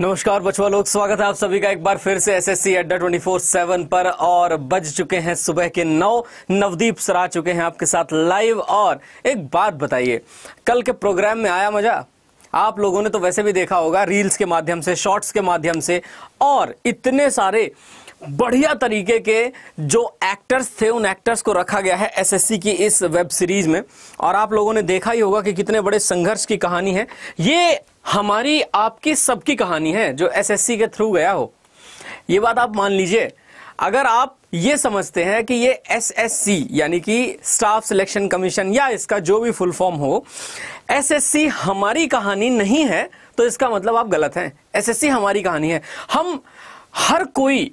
नमस्कार बचवा लोग स्वागत है आप सभी का एक बार फिर से एसएससी अड्डा फोर सेवन पर और बज चुके हैं सुबह के नौ नवदीप सर आ चुके हैं आपके साथ लाइव और एक बात बताइए कल के प्रोग्राम में आया मजा आप लोगों ने तो वैसे भी देखा होगा रील्स के माध्यम से शॉर्ट्स के माध्यम से और इतने सारे बढ़िया तरीके के जो एक्टर्स थे उन एक्टर्स को रखा गया है एसएससी की इस वेब सीरीज में और आप लोगों ने देखा ही होगा कि कितने बड़े संघर्ष की कहानी है ये हमारी आपकी सबकी कहानी है जो एसएससी के थ्रू गया हो ये बात आप मान लीजिए अगर आप ये समझते हैं कि ये एसएससी यानी कि स्टाफ सिलेक्शन कमीशन या इसका जो भी फुल फॉर्म हो एसएससी हमारी कहानी नहीं है तो इसका मतलब आप गलत हैं एसएससी हमारी कहानी है हम हर कोई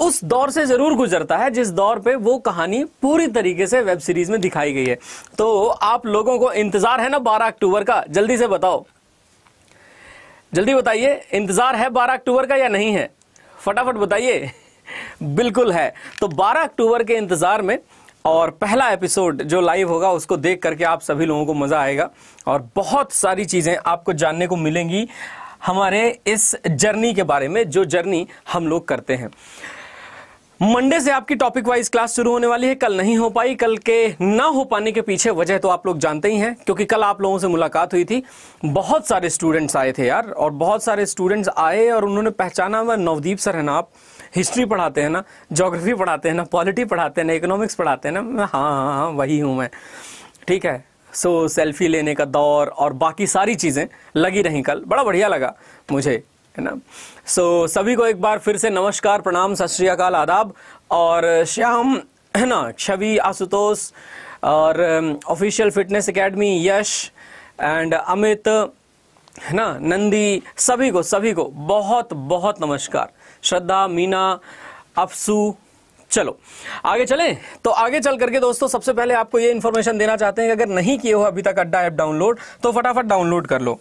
उस दौर से जरूर गुजरता है जिस दौर पे वो कहानी पूरी तरीके से वेब सीरीज में दिखाई गई है तो आप लोगों को इंतजार है ना 12 अक्टूबर का जल्दी से बताओ जल्दी बताइए इंतज़ार है बारह अक्टूबर का या नहीं है फटाफट बताइए बिल्कुल है तो 12 अक्टूबर के इंतज़ार में और पहला एपिसोड जो लाइव होगा उसको देख करके आप सभी लोगों को मज़ा आएगा और बहुत सारी चीज़ें आपको जानने को मिलेंगी हमारे इस जर्नी के बारे में जो जर्नी हम लोग करते हैं मंडे से आपकी टॉपिक वाइज क्लास शुरू होने वाली है कल नहीं हो पाई कल के ना हो पाने के पीछे वजह तो आप लोग जानते ही हैं क्योंकि कल आप लोगों से मुलाकात हुई थी बहुत सारे स्टूडेंट्स आए थे यार और बहुत सारे स्टूडेंट्स आए और उन्होंने पहचाना हुआ नवदीप सर है ना आप हिस्ट्री पढ़ाते हैं ना जोग्राफी पढ़ाते हैं ना पॉलिटी पढ़ाते हैं ना इकोनॉमिक्स पढ़ाते हैं ना हाँ हाँ हाँ वही हूँ मैं ठीक है सो सेल्फी लेने का दौर और बाकी सारी चीज़ें लगी रहीं कल बड़ा बढ़िया लगा मुझे है ना सो so, सभी को एक बार फिर से नमस्कार प्रणाम सत श्रीकाल आदाब और श्याम है ना छवि आशुतोष और official fitness academy Yash and Amit है ना नंदी सभी को सभी को बहुत बहुत नमस्कार श्रद्धा मीना अफसू चलो आगे चलें तो आगे चल करके दोस्तों सबसे पहले आपको ये इन्फॉर्मेशन देना चाहते हैं कि अगर नहीं किए हो अभी तक अड्डा ऐप डाउनलोड तो फटाफट डाउनलोड कर लो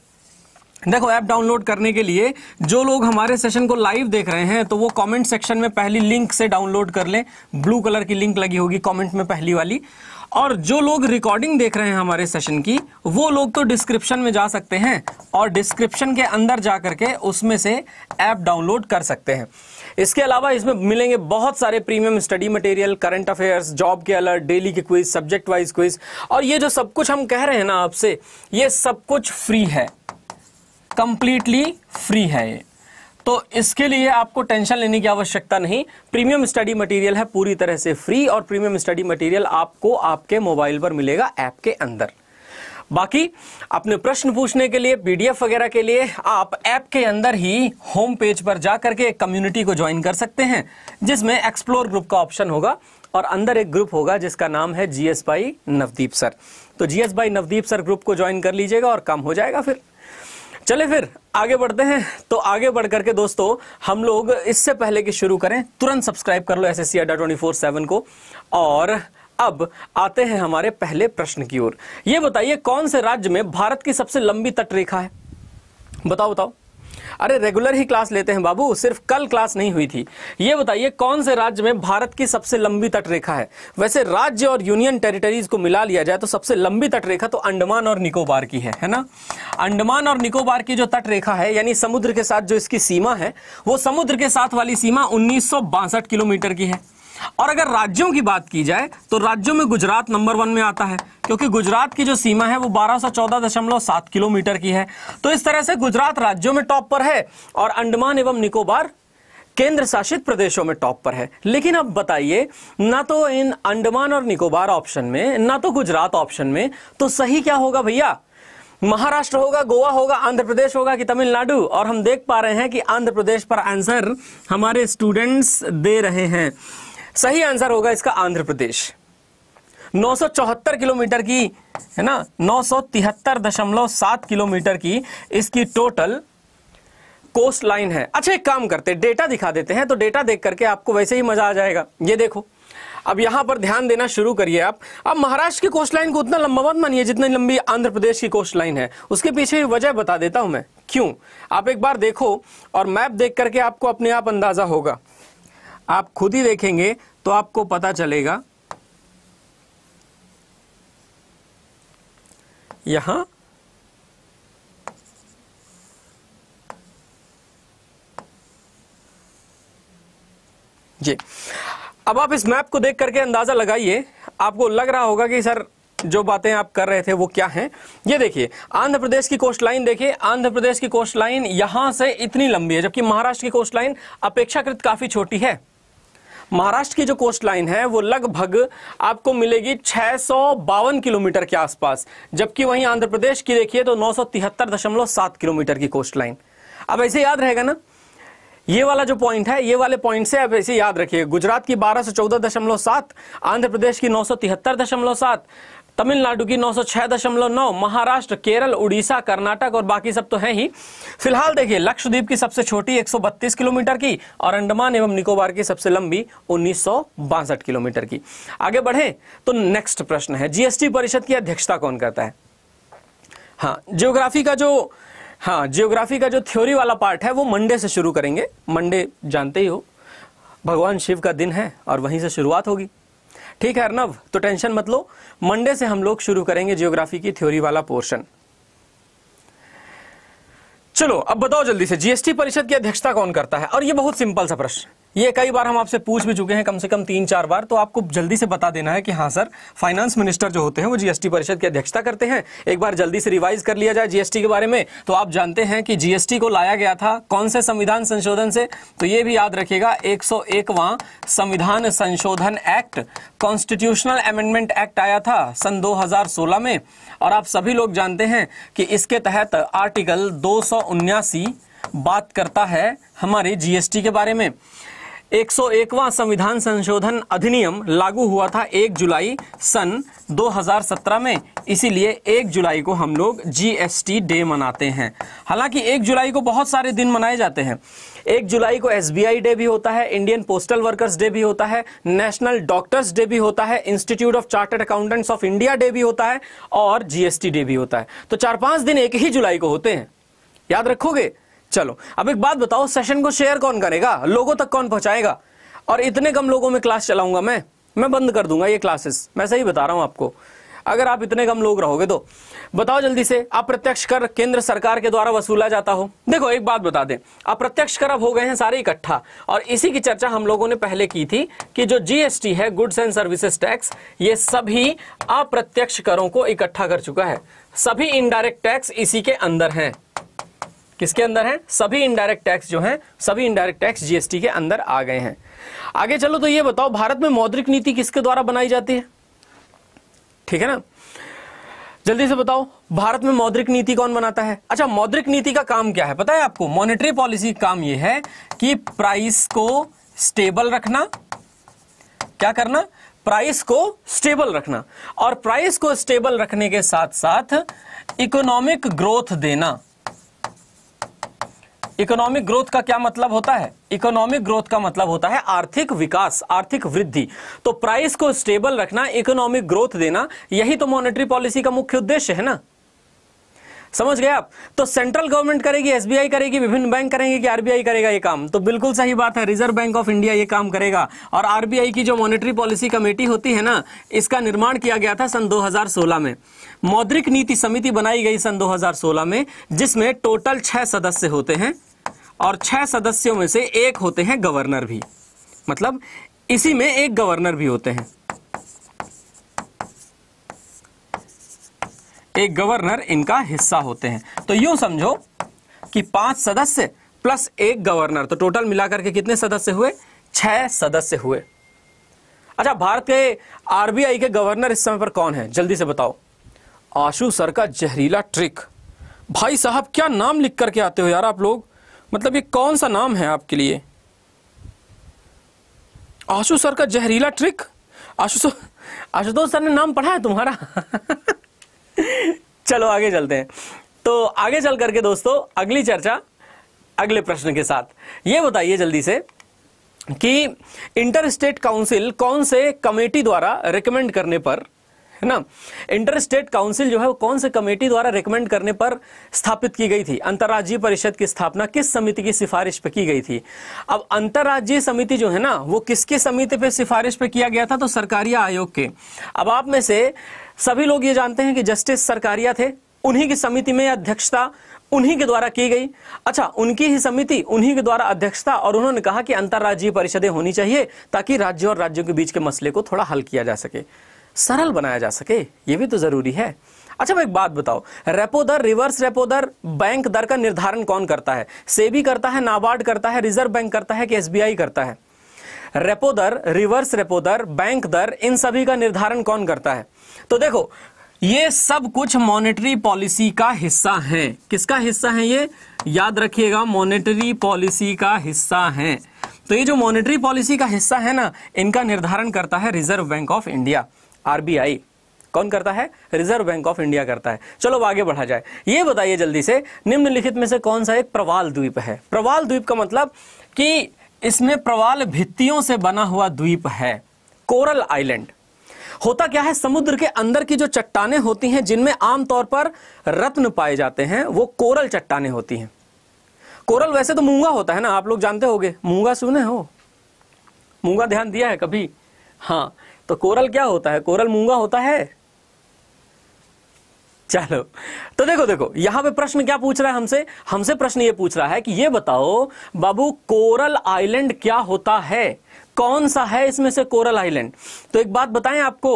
देखो ऐप डाउनलोड करने के लिए जो लोग हमारे सेशन को लाइव देख रहे हैं तो वो कमेंट सेक्शन में पहली लिंक से डाउनलोड कर लें ब्लू कलर की लिंक लगी होगी कमेंट में पहली वाली और जो लोग रिकॉर्डिंग देख रहे हैं हमारे सेशन की वो लोग तो डिस्क्रिप्शन में जा सकते हैं और डिस्क्रिप्शन के अंदर जा करके उसमें से ऐप डाउनलोड कर सकते हैं इसके अलावा इसमें मिलेंगे बहुत सारे premium study material current affairs job के अलर्ट डेली के क्विज सब्जेक्ट वाइज क्विज और ये जो सब कुछ हम कह रहे हैं ना आपसे ये सब कुछ फ्री है कंप्लीटली फ्री है तो इसके लिए आपको टेंशन लेने की आवश्यकता नहीं प्रीमियम स्टडी मटेरियल है पूरी तरह से फ्री और प्रीमियम स्टडी मटेरियल आपको आपके मोबाइल पर मिलेगा ऐप के अंदर बाकी अपने प्रश्न पूछने के लिए पीडीएफ वगैरह के लिए आप ऐप के अंदर ही होम पेज पर जा करके एक कम्युनिटी को ज्वाइन कर सकते हैं जिसमें एक्सप्लोर ग्रुप का ऑप्शन होगा और अंदर एक ग्रुप होगा जिसका नाम है जीएस बाई नवदीप सर तो GS by Navdeep sir group को ज्वाइन कर लीजिएगा और काम हो जाएगा फिर चले फिर आगे बढ़ते हैं तो आगे बढ़ करके दोस्तों हम लोग इससे पहले कि शुरू करें तुरंत सब्सक्राइब कर लो एस एस सी अड्डा ट्वेंटी फोर सेवन को और अब आते हैं हमारे पहले प्रश्न की ओर यह बताइए कौन से राज्य में भारत की सबसे लंबी तटरेखा है बताओ बताओ अरे रेगुलर ही क्लास लेते हैं बाबू सिर्फ कल क्लास नहीं हुई थी ये बताइए कौन से राज्य में भारत की सबसे लंबी तटरेखा है वैसे राज्य और यूनियन टेरिटरीज को मिला लिया जाए तो सबसे लंबी तटरेखा तो अंडमान और निकोबार की है है ना अंडमान और निकोबार की जो तटरेखा है यानी समुद्र के साथ जो इसकी सीमा है वो समुद्र के साथ वाली सीमा उन्नीस किलोमीटर की है और अगर राज्यों की बात की जाए तो राज्यों में गुजरात नंबर वन में आता है क्योंकि गुजरात की जो सीमा है वो बारह किलोमीटर की है तो इस तरह से गुजरात राज्यों में टॉप पर है और अंडमान एवं निकोबार केंद्र शासित प्रदेशों में टॉप पर है लेकिन अब बताइए ना तो इन अंडमान और निकोबार ऑप्शन में ना तो गुजरात ऑप्शन में तो सही क्या होगा भैया महाराष्ट्र होगा गोवा होगा आंध्र प्रदेश होगा कि तमिलनाडु और हम देख पा रहे हैं कि आंध्र प्रदेश पर आंसर हमारे स्टूडेंट्स दे रहे हैं सही आंसर होगा इसका आंध्र प्रदेश 974 किलोमीटर की है ना नौ किलोमीटर की इसकी टोटल कोस्ट लाइन है अच्छा एक काम करते डेटा दिखा देते हैं तो डेटा देख करके आपको वैसे ही मजा आ जाएगा ये देखो अब यहां पर ध्यान देना शुरू करिए आप अब महाराष्ट्र की कोस्ट लाइन को उतना लंबा मत मानिए जितनी लंबी आंध्र प्रदेश की कोस्ट लाइन है उसके पीछे वजह बता देता हूं मैं क्यों आप एक बार देखो और मैप देख करके आपको अपने आप अंदाजा होगा आप खुद ही देखेंगे तो आपको पता चलेगा यहां जी अब आप इस मैप को देख करके अंदाजा लगाइए आपको लग रहा होगा कि सर जो बातें आप कर रहे थे वो क्या हैं ये देखिए आंध्र प्रदेश की कोस्ट लाइन देखिए आंध्र प्रदेश की कोस्ट लाइन यहां से इतनी लंबी है जबकि महाराष्ट्र की कोस्ट लाइन अपेक्षाकृत काफी छोटी है महाराष्ट्र की जो कोस्ट लाइन है वो लगभग आपको मिलेगी छह किलोमीटर के आसपास जबकि वहीं आंध्र प्रदेश की देखिए तो नौ किलोमीटर की कोस्ट लाइन अब ऐसे याद रहेगा ना ये वाला जो पॉइंट है ये वाले पॉइंट से आप ऐसे याद रखिए गुजरात की बारह सौ चौदह दशमलव सात आंध्र प्रदेश की नौ सौ तिहत्तर दशमलव सात तमिलनाडु की 906.9 महाराष्ट्र केरल उड़ीसा कर्नाटक और बाकी सब तो है ही फिलहाल देखिए लक्षद्वीप की सबसे छोटी 132 किलोमीटर की और अंडमान एवं निकोबार की सबसे लंबी उन्नीस किलोमीटर की आगे बढ़े तो नेक्स्ट प्रश्न है जीएसटी परिषद की अध्यक्षता कौन करता है हाँ जियोग्राफी का जो हाँ जियोग्राफी का जो थ्योरी वाला पार्ट है वो मंडे से शुरू करेंगे मंडे जानते ही हो भगवान शिव का दिन है और वहीं से शुरुआत होगी ठीक है अर्नव तो टेंशन मत लो मंडे से हम लोग शुरू करेंगे जियोग्राफी की थ्योरी वाला पोर्शन चलो अब बताओ जल्दी से जीएसटी परिषद की अध्यक्षता कौन करता है और यह बहुत सिंपल सा प्रश्न ये कई बार हम आपसे पूछ भी चुके हैं कम से कम तीन चार बार तो आपको जल्दी से बता देना है कि हाँ सर फाइनेंस मिनिस्टर जो होते हैं वो जीएसटी परिषद की अध्यक्षता करते हैं एक बार जल्दी से रिवाइज कर लिया जाए जीएसटी के बारे में तो आप जानते हैं कि जीएसटी को लाया गया था कौन से संविधान संशोधन से तो ये भी याद रखेगा एक संविधान संशोधन एक्ट कॉन्स्टिट्यूशनल अमेंडमेंट एक्ट आया था सन दो में और आप सभी लोग जानते हैं कि इसके तहत आर्टिकल दो बात करता है हमारे जीएसटी के बारे में 101वां संविधान संशोधन अधिनियम लागू हुआ था 1 जुलाई सन 2017 में इसीलिए 1 जुलाई को हम लोग जीएसटी डे मनाते हैं हालांकि 1 जुलाई को बहुत सारे दिन मनाए जाते हैं 1 जुलाई को एसबीआई डे भी होता है इंडियन पोस्टल वर्कर्स डे भी होता है नेशनल डॉक्टर्स डे भी होता है institute of chartered accountants of India day भी होता है और जीएसटी डे भी होता है तो चार पांच दिन एक ही जुलाई को होते हैं याद रखोगे चलो अब एक बात बताओ सेशन को शेयर कौन करेगा लोगों तक कौन पहुंचाएगा और इतने कम लोगों में क्लास चलाऊंगा मैं मैं बंद कर दूंगा ये क्लासेस मैं सही बता रहा हूं आपको अगर आप इतने कम लोग रहोगे तो बताओ जल्दी से अप्रत्यक्ष कर केंद्र सरकार के द्वारा वसूला जाता हो देखो एक बात बता दें अप्रत्यक्ष कर अब हो गए हैं सारे इकट्ठा और इसी की चर्चा हम लोगों ने पहले की थी कि जो जीएसटी है गुड्स एंड सर्विसेज टैक्स ये सभी अप्रत्यक्ष करों को इकट्ठा कर चुका है सभी इनडायरेक्ट टैक्स इसी के अंदर है किसके अंदर है सभी इनडायरेक्ट टैक्स जो है सभी इनडायरेक्ट टैक्स जीएसटी के अंदर आ गए हैं आगे चलो तो ये बताओ भारत में मौद्रिक नीति किसके द्वारा बनाई जाती है ठीक है ना जल्दी से बताओ भारत में मौद्रिक नीति कौन बनाता है अच्छा मौद्रिक नीति का काम क्या है पता है आपको मॉनेटरी पॉलिसी का काम यह है कि प्राइस को स्टेबल रखना क्या करना प्राइस को स्टेबल रखना और प्राइस को स्टेबल रखने के साथ साथ इकोनॉमिक ग्रोथ देना इकोनॉमिक ग्रोथ का क्या मतलब होता है इकोनॉमिक ग्रोथ का मतलब होता है आर्थिक विकास आर्थिक वृद्धि तो प्राइस को स्टेबल रखना इकोनॉमिक ग्रोथ देना यही तो मॉनेटरी पॉलिसी का मुख्य उद्देश्य है ना समझ गए आप तो सेंट्रल गवर्नमेंट करेगी एसबीआई करेगी विभिन्न बैंक करेंगे कि आरबीआई करेगा ये काम तो बिल्कुल सही बात है रिजर्व बैंक ऑफ इंडिया ये काम करेगा और आरबीआई की जो मॉनेटरी पॉलिसी कमेटी होती है ना इसका निर्माण किया गया था सन 2016 में मौद्रिक नीति समिति बनाई गई सन 2016 में जिसमें टोटल छह सदस्य होते हैं और छह सदस्यों में से एक होते हैं गवर्नर भी मतलब इसी में एक गवर्नर भी होते हैं एक गवर्नर इनका हिस्सा होते हैं तो यूं समझो कि पांच सदस्य प्लस एक गवर्नर तो टोटल मिलाकर के कितने सदस्य हुए छह सदस्य हुए अच्छा भारत के आरबीआई के गवर्नर इस समय पर कौन है जल्दी से बताओ आशु सर का जहरीला ट्रिक भाई साहब क्या नाम लिख करके आते हो यार आप लोग मतलब ये कौन सा नाम है आपके लिए आशु सर का जहरीला trick Ashu sir Ashutosh sir ने नाम पढ़ा है तुम्हारा चलो आगे चलते हैं तो आगे चल करके दोस्तों अगली चर्चा अगले प्रश्न के साथ ये बताइए जल्दी से कि इंटर स्टेट काउंसिल कौन से कमेटी द्वारा रिकमेंड करने पर है ना इंटर स्टेट काउंसिल जो है वो कौन से कमेटी द्वारा रिकमेंड करने पर स्थापित की गई थी अंतर्राज्यीय परिषद की स्थापना किस समिति की सिफारिश पर की गई थी अब अंतर्राज्यीय समिति जो है ना वो किसके समिति पे सिफारिश पे किया गया था तो सरकारिया आयोग के अब आप में से सभी लोग ये जानते हैं कि जस्टिस सरकारिया थे उन्हीं की समिति में अध्यक्षता उन्हीं के द्वारा की गई अच्छा उनकी ही समिति उन्हीं के द्वारा अध्यक्षता और उन्होंने कहा कि अंतर्राज्यीय परिषदें होनी चाहिए ताकि राज्यों और राज्यों के बीच के मसले को थोड़ा हल किया जा सके सरल बनाया जा सके ये भी तो जरूरी है अच्छा मैं एक बात बताओ रेपो दर रिवर्स रेपो दर बैंक दर का निर्धारण कौन करता है सेबी करता है नाबार्ड करता है रिजर्व बैंक करता है कि एसबीआई करता है रेपो दर रिवर्स रेपो दर बैंक दर इन सभी का निर्धारण कौन करता है तो देखो ये सब कुछ मॉनेटरी पॉलिसी का हिस्सा है किसका हिस्सा है ये याद रखिएगा मॉनेटरी पॉलिसी का हिस्सा है तो ये जो मॉनेटरी पॉलिसी का हिस्सा है ना इनका निर्धारण करता है reserve bank of India RBI कौन करता है रिजर्व बैंक ऑफ इंडिया करता है चलो आगे बढ़ा जाए ये बताइए जल्दी से निम्नलिखित में से कौन सा एक प्रवाल द्वीप है प्रवाल द्वीप का मतलब कि इसमें प्रवाल भित्तियों से बना हुआ द्वीप है कोरल आइलैंड होता क्या है समुद्र के अंदर की जो चट्टाने होती हैं जिनमें आमतौर पर रत्न पाए जाते हैं वो कोरल चट्टाने होती हैं कोरल वैसे तो मूंगा होता है ना आप लोग जानते होंगे मूंगा सुने हो मूंगा ध्यान दिया है कभी हाँ तो कोरल क्या होता है कोरल मूंगा होता है चलो तो देखो देखो यहां पे प्रश्न क्या पूछ रहा है हमसे हमसे प्रश्न ये पूछ रहा है कि ये बताओ बाबू कोरल आइलैंड क्या होता है कौन सा है इसमें से कोरल आइलैंड तो एक बात बताएं आपको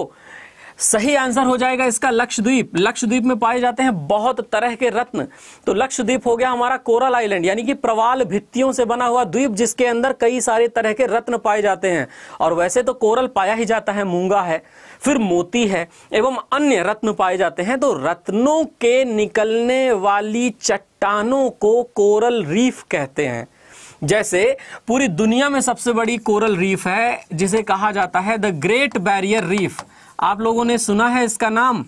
सही आंसर हो जाएगा इसका लक्षद्वीप लक्षद्वीप में पाए जाते हैं बहुत तरह के रत्न तो लक्षद्वीप हो गया हमारा कोरल आइलैंड यानी कि प्रवाल भित्तियों से बना हुआ द्वीप जिसके अंदर कई सारे तरह के रत्न पाए जाते हैं और वैसे तो कोरल पाया ही जाता है मूंगा है फिर मोती है एवं अन्य रत्न पाए जाते हैं तो रत्नों के निकलने वाली चट्टानों को कोरल रीफ कहते हैं जैसे पूरी दुनिया में सबसे बड़ी कोरल रीफ है जिसे कहा जाता है द ग्रेट बैरियर रीफ आप लोगों ने सुना है इसका नाम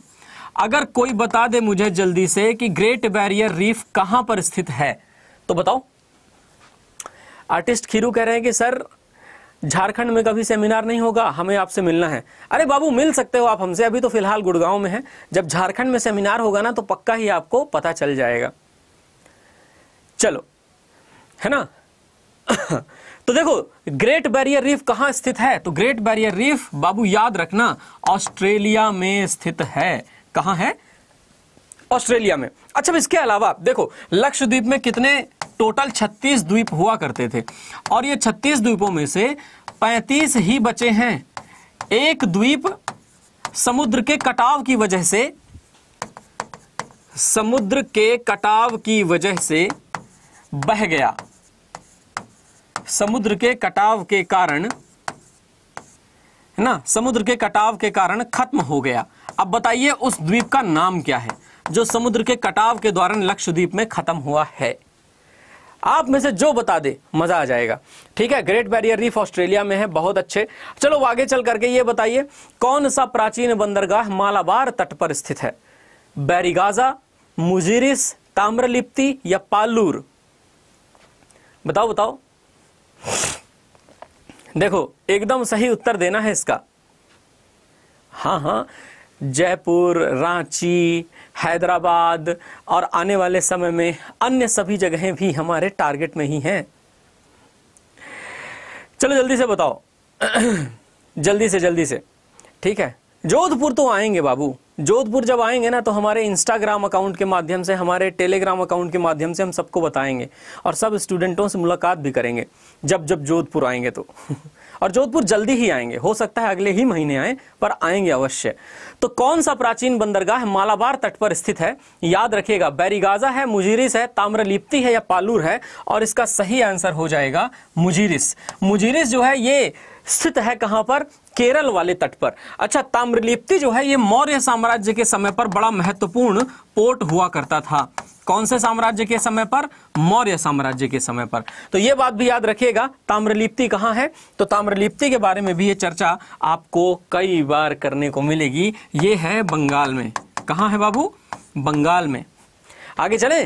अगर कोई बता दे मुझे जल्दी से कि ग्रेट बैरियर रीफ कहां पर स्थित है तो बताओ आर्टिस्ट खीरू कह रहे हैं कि सर झारखंड में कभी सेमिनार नहीं होगा हमें आपसे मिलना है अरे बाबू मिल सकते हो आप हमसे अभी तो फिलहाल गुड़गांव में है जब झारखंड में सेमिनार होगा ना तो पक्का ही आपको पता चल जाएगा चलो है ना तो देखो ग्रेट बैरियर रीफ कहां स्थित है तो ग्रेट बैरियर रीफ बाबू याद रखना ऑस्ट्रेलिया में स्थित है कहां है ऑस्ट्रेलिया में अच्छा इसके अलावा देखो लक्षद्वीप में कितने टोटल 36 द्वीप हुआ करते थे और ये 36 द्वीपों में से 35 ही बचे हैं एक द्वीप समुद्र के कटाव की वजह से समुद्र के कटाव की वजह से बह गया समुद्र के कटाव के कारण है ना समुद्र के कटाव के कारण खत्म हो गया अब बताइए उस द्वीप का नाम क्या है जो समुद्र के कटाव के द्वारा लक्षद्वीप में खत्म हुआ है आप में से जो बता दे मजा आ जाएगा ठीक है ग्रेट बैरियर रीफ ऑस्ट्रेलिया में है बहुत अच्छे चलो आगे चल करके ये बताइए कौन सा प्राचीन बंदरगाह मालाबार तट पर स्थित है बैरिगाजा मुजीरिस ताम्रलिप्ति या पालूर बताओ बताओ देखो एकदम सही उत्तर देना है इसका हाँ हाँ जयपुर रांची हैदराबाद और आने वाले समय में अन्य सभी जगहें भी हमारे टारगेट में ही हैं चलो जल्दी से बताओ जल्दी से जल्दी से ठीक है जोधपुर तो आएंगे बाबू जोधपुर जब आएंगे ना तो हमारे इंस्टाग्राम अकाउंट के माध्यम से हमारे टेलीग्राम अकाउंट के माध्यम से हम सबको बताएंगे और सब स्टूडेंटों से मुलाकात भी करेंगे जब जब जोधपुर आएंगे तो और जोधपुर जल्दी ही आएंगे हो सकता है अगले ही महीने आए पर आएंगे अवश्य तो कौन सा प्राचीन बंदरगाह मालाबार तट पर स्थित है याद रखिएगा बैरीगाजा है मुजीरिस है ताम्रलिप्ति है या पालूर है और इसका सही आंसर हो जाएगा मुजीरिस मुजीरिस जो है ये स्थित है कहां पर केरल वाले तट पर अच्छा ताम्रलिप्ति जो है ये मौर्य साम्राज्य के समय पर बड़ा महत्वपूर्ण पोर्ट हुआ करता था कौन से साम्राज्य के समय पर मौर्य साम्राज्य के समय पर तो यह बात भी याद रखिएगा ताम्रलिप्ति कहां है तो ताम्रलिप्ति के बारे में भी यह चर्चा आपको कई बार करने को मिलेगी ये है बंगाल में कहा है बाबू बंगाल में आगे चले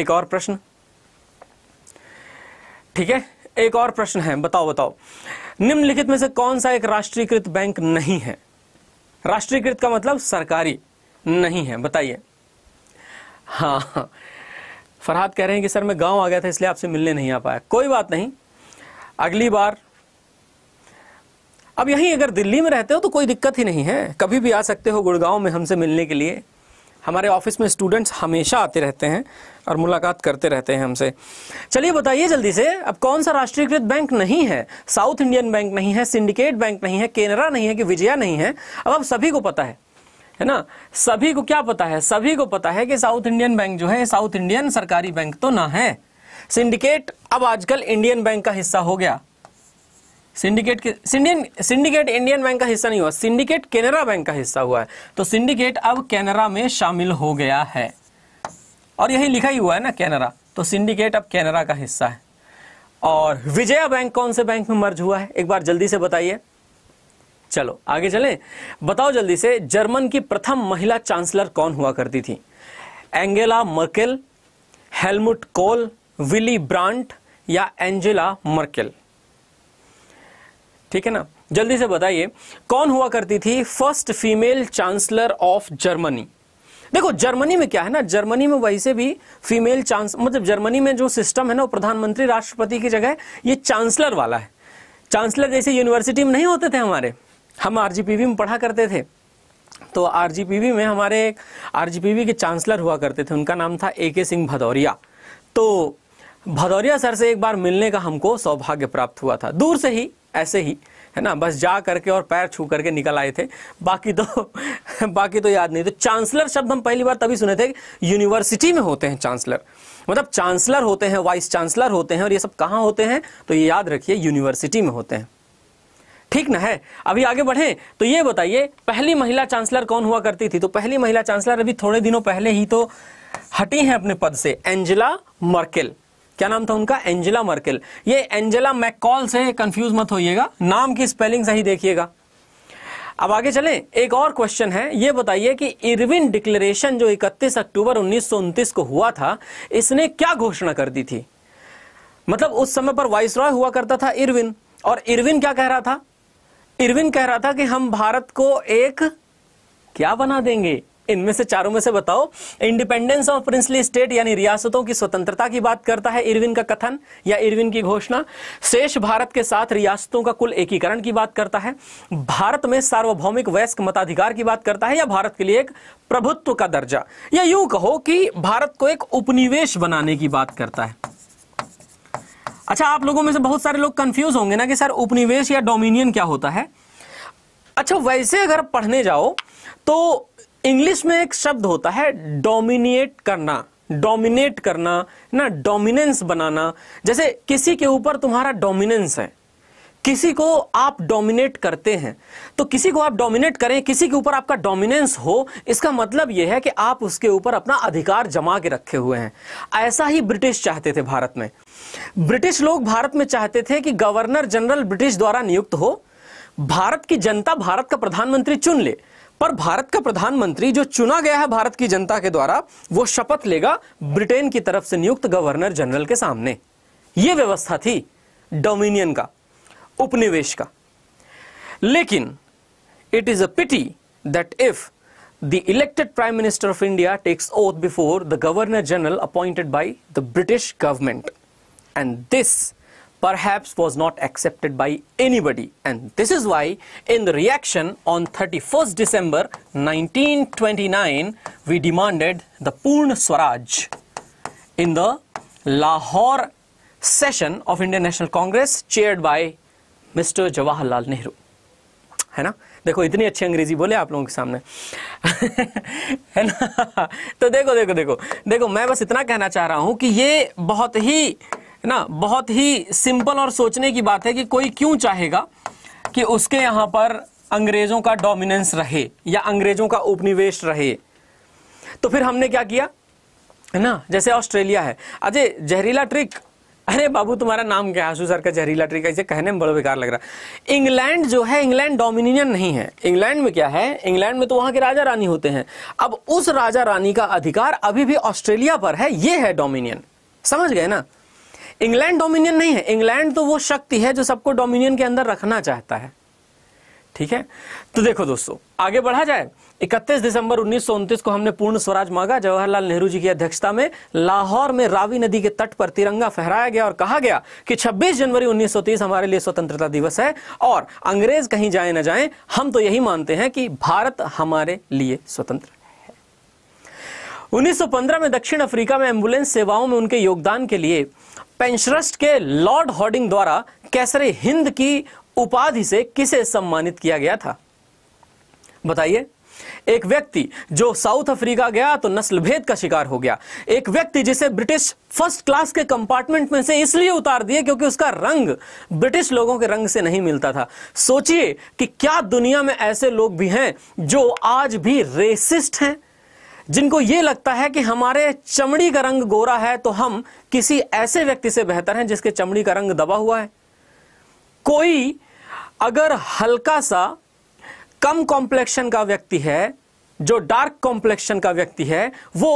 एक और प्रश्न ठीक है एक और प्रश्न है बताओ बताओ निम्नलिखित में से कौन सा एक राष्ट्रीयकृत बैंक नहीं है राष्ट्रीयकृत का मतलब सरकारी नहीं है बताइए हाँ, हाँ फरहाद कह रहे हैं कि सर मैं गांव आ गया था इसलिए आपसे मिलने नहीं आ पाया कोई बात नहीं अगली बार अब यहीं अगर दिल्ली में रहते हो तो कोई दिक्कत ही नहीं है कभी भी आ सकते हो गुड़गांव में हमसे मिलने के लिए हमारे ऑफिस में स्टूडेंट्स हमेशा आते रहते हैं और मुलाकात करते रहते हैं हमसे चलिए बताइए जल्दी से अब कौन सा राष्ट्रीयकृत बैंक नहीं है साउथ इंडियन बैंक नहीं है सिंडिकेट बैंक नहीं है केनरा नहीं है कि विजया नहीं है अब अब सभी को पता है है ना सभी को क्या पता है सभी को पता है कि साउथ इंडियन बैंक जो है साउथ इंडियन सरकारी बैंक तो ना है सिंडिकेट अब आजकल इंडियन बैंक का हिस्सा हो गया सिंडिकेट सिंडिकेट इंडियन बैंक का हिस्सा नहीं हुआ सिंडिकेट कैनरा बैंक का हिस्सा हुआ है तो सिंडिकेट अब कैनरा में शामिल हो गया है और यही लिखा ही हुआ है ना कैनरा तो सिंडिकेट अब कैनरा का हिस्सा है और विजया बैंक कौन से बैंक में मर्ज हुआ है एक बार जल्दी से बताइए चलो आगे चलें बताओ जल्दी से जर्मन की प्रथम महिला चांसलर कौन हुआ करती थी Angela Merkel Helmut Kohl Willy Brandt या एंजेला मर्केल ठीक है ना जल्दी से बताइए कौन हुआ करती थी first female chancellor of Germany देखो जर्मनी में क्या है ना जर्मनी में वैसे भी फीमेल चांस मतलब जर्मनी में जो सिस्टम है ना वो प्रधानमंत्री राष्ट्रपति की जगह ये चांसलर वाला है चांसलर जैसे यूनिवर्सिटी में नहीं होते थे हमारे हम आरजीपीवी में पढ़ा करते थे तो आरजीपीवी में हमारे आरजीपीवी के चांसलर हुआ करते थे उनका नाम था ए के सिंह भदौरिया तो भदौरिया सर से एक बार मिलने का हमको सौभाग्य प्राप्त हुआ था दूर से ही ऐसे ही है ना बस जा करके और पैर छू करके निकल आए थे बाकी तो बाकी तो याद नहीं तो चांसलर शब्द हम पहली बार तभी सुने थे यूनिवर्सिटी में होते हैं चांसलर मतलब चांसलर होते हैं वाइस चांसलर होते हैं और ये सब कहाँ होते हैं तो ये याद रखिए यूनिवर्सिटी में होते हैं ठीक ना है अभी आगे बढ़े तो ये बताइए पहली महिला चांसलर कौन हुआ करती थी तो पहली महिला चांसलर अभी थोड़े दिनों पहले ही तो हटी है अपने पद से एंजिला मर्केल क्या नाम था उनका एंजेला मर्केल ये एंजेला मैकॉल से कंफ्यूज मत होइएगा नाम की स्पेलिंग सही देखिएगा अब आगे चलें एक और क्वेश्चन है ये बताइए कि इरविन डिक्लेरेशन जो 31 अक्टूबर उन्नीस को हुआ था इसने क्या घोषणा कर दी थी मतलब उस समय पर रॉय हुआ करता था इरविन और इरविन क्या कह रहा था इरविन कह रहा था कि हम भारत को एक क्या बना देंगे इनमें से चारों में से बताओ इंडिपेंडेंस ऑफ प्रिंसली स्टेट यानी रियासतों की स्वतंत्रता की बात करता है इरविन का कथन या इरविन की घोषणा शेष भारत के साथ रियासतों का कुल एकीकरण की बात करता है भारत में सार्वभौमिक वयस्क मताधिकार की बात करता है या भारत के लिए एक प्रभुत्व का दर्जा या यूं कहो कि भारत को एक उपनिवेश बनाने की बात करता है अच्छा आप लोगों में से बहुत सारे लोग कंफ्यूज होंगे ना कि सर उपनिवेश या डोमिनियन क्या होता है अच्छा वैसे अगर पढ़ने जाओ तो इंग्लिश में एक शब्द होता है डोमिनेट करना डोमिनेट करना ना डोमिनेंस बनाना जैसे किसी के ऊपर तुम्हारा डोमिनेंस है किसी को आप डोमिनेट करते हैं तो किसी को आप डोमिनेट करें किसी के ऊपर आपका डोमिनेंस हो इसका मतलब यह है कि आप उसके ऊपर अपना अधिकार जमा के रखे हुए हैं ऐसा ही ब्रिटिश चाहते थे भारत में ब्रिटिश लोग भारत में चाहते थे कि गवर्नर जनरल ब्रिटिश द्वारा नियुक्त हो भारत की जनता भारत का प्रधानमंत्री चुन ले पर भारत का प्रधानमंत्री जो चुना गया है भारत की जनता के द्वारा वो शपथ लेगा ब्रिटेन की तरफ से नियुक्त गवर्नर जनरल के सामने यह व्यवस्था थी डोमिनियन का उपनिवेश का लेकिन it is a pity that if the elected prime minister of India takes oath before the governor general appointed by the British government and this perhaps was not accepted by anybody and this is why in the reaction on 31st December 1929 we demanded the Purn Swaraj in the Lahore session of Indian National Congress chaired by Mr. Jawaharlal Nehru है ना देखो इतनी अच्छी अंग्रेजी बोले आप लोगों के सामने है ना तो देखो देखो देखो देखो मैं बस इतना कहना चाह रहा हूं कि ये बहुत ही ना बहुत ही सिंपल और सोचने की बात है कि कोई क्यों चाहेगा कि उसके यहां पर अंग्रेजों का डोमिनेंस रहे या अंग्रेजों का उपनिवेश रहे तो फिर हमने क्या किया है ना जैसे ऑस्ट्रेलिया है अजय जहरीला ट्रिक अरे बाबू तुम्हारा नाम क्या है आशू सर का जहरीला ट्रिक ऐसे कहने में बड़ा बेकार लग रहा है इंग्लैंड जो है इंग्लैंड डोमिनियन नहीं है इंग्लैंड में क्या है इंग्लैंड में तो वहां के राजा रानी होते हैं अब उस राजा रानी का अधिकार अभी भी ऑस्ट्रेलिया पर है ये है डोमिनियन समझ गए ना इंग्लैंड डोमिनियन नहीं है इंग्लैंड तो वो शक्ति है जो सबको डोमिनियन के अंदर रखना चाहता है ठीक है तो देखो दोस्तों आगे बढ़ा जाए 31 दिसंबर उन्नीस को हमने पूर्ण स्वराज मांगा जवाहरलाल नेहरू जी की अध्यक्षता में लाहौर में रावी नदी के तट पर तिरंगा फहराया गया और कहा गया कि 26 जनवरी 1930 हमारे लिए स्वतंत्रता दिवस है और अंग्रेज कहीं जाए ना जाए हम तो यही मानते हैं कि भारत हमारे लिए स्वतंत्र 1915 में दक्षिण अफ्रीका में एम्बुलेंस सेवाओं में उनके योगदान के लिए पेंशरस्ट के लॉर्ड हॉर्डिंग द्वारा कैसरे हिंद की उपाधि से किसे सम्मानित किया गया था बताइए एक व्यक्ति जो साउथ अफ्रीका गया तो नस्ल भेद का शिकार हो गया एक व्यक्ति जिसे ब्रिटिश फर्स्ट क्लास के कंपार्टमेंट में से इसलिए उतार दिए क्योंकि उसका रंग ब्रिटिश लोगों के रंग से नहीं मिलता था सोचिए कि क्या दुनिया में ऐसे लोग भी हैं जो आज भी रेसिस्ट हैं जिनको ये लगता है कि हमारे चमड़ी का रंग गोरा है तो हम किसी ऐसे व्यक्ति से बेहतर हैं जिसके चमड़ी का रंग दबा हुआ है कोई अगर हल्का सा कम कॉम्प्लेक्शन का व्यक्ति है जो डार्क कॉम्प्लेक्शन का व्यक्ति है वो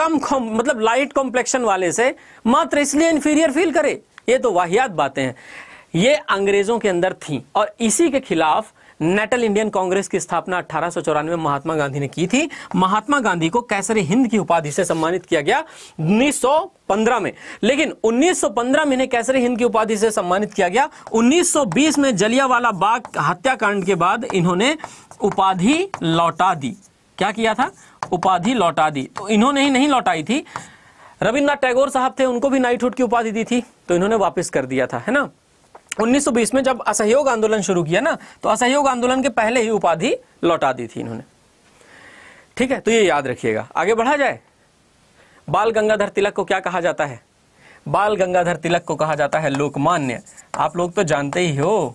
कम मतलब लाइट कॉम्प्लेक्शन वाले से मात्र इसलिए इंफीरियर फील करे ये तो वाहियात बातें हैं ये अंग्रेजों के अंदर थी और इसी के खिलाफ नेटल इंडियन कांग्रेस की स्थापना अठारह में महात्मा गांधी ने की थी महात्मा गांधी को कैसर हिंद की उपाधि से सम्मानित किया गया उन्नीस में लेकिन 1915 में इन्हें कैसर हिंद की उपाधि से सम्मानित किया गया 1920 में जलियावाला बाग हत्याकांड के बाद इन्होंने उपाधि लौटा दी क्या किया था उपाधि लौटा दी तो इन्होंने ही नहीं लौटाई थी रविन्द्रनाथ टैगोर साहब थे उनको भी नाइटहुड की उपाधि दी थी तो इन्होंने वापिस कर दिया था है ना 1920 में जब असहयोग आंदोलन शुरू किया ना तो असहयोग आंदोलन के पहले ही उपाधि लौटा दी थी इन्होंने ठीक है तो ये याद रखिएगा आगे बढ़ा जाए बाल गंगाधर तिलक को क्या कहा जाता है बाल गंगाधर तिलक को कहा जाता है लोकमान्य आप लोग तो जानते ही हो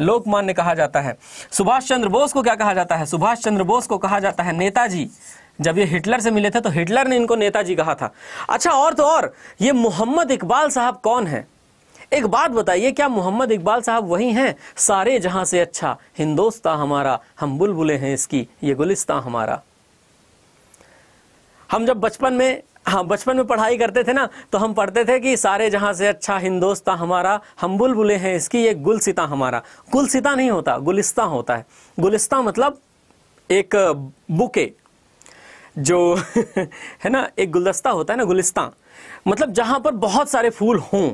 लोकमान्य कहा जाता है सुभाष चंद्र बोस को क्या कहा जाता है सुभाष चंद्र बोस को कहा जाता है नेताजी जब ये हिटलर से मिले थे तो हिटलर ने इनको नेताजी कहा था अच्छा और तो और ये मोहम्मद इकबाल साहब कौन है एक बात बताइए क्या मोहम्मद इकबाल साहब वही हैं सारे जहां से अच्छा हिंदोस्ता हमारा हम बुलबुलें हैं इसकी ये गुलिस्ता हमारा हम जब बचपन में हाँ बचपन में पढ़ाई करते थे ना तो हम पढ़ते थे कि सारे जहां से अच्छा हिंदोस्ता हमारा हम बुलबुलें हैं इसकी ये गुलसिता हमारा गुलसिता नहीं होता गुलिस्ता होता है गुलिस्ता मतलब एक बुके जो है ना एक गुलदस्ता होता है ना गुलिस्ता मतलब जहां पर बहुत सारे फूल हों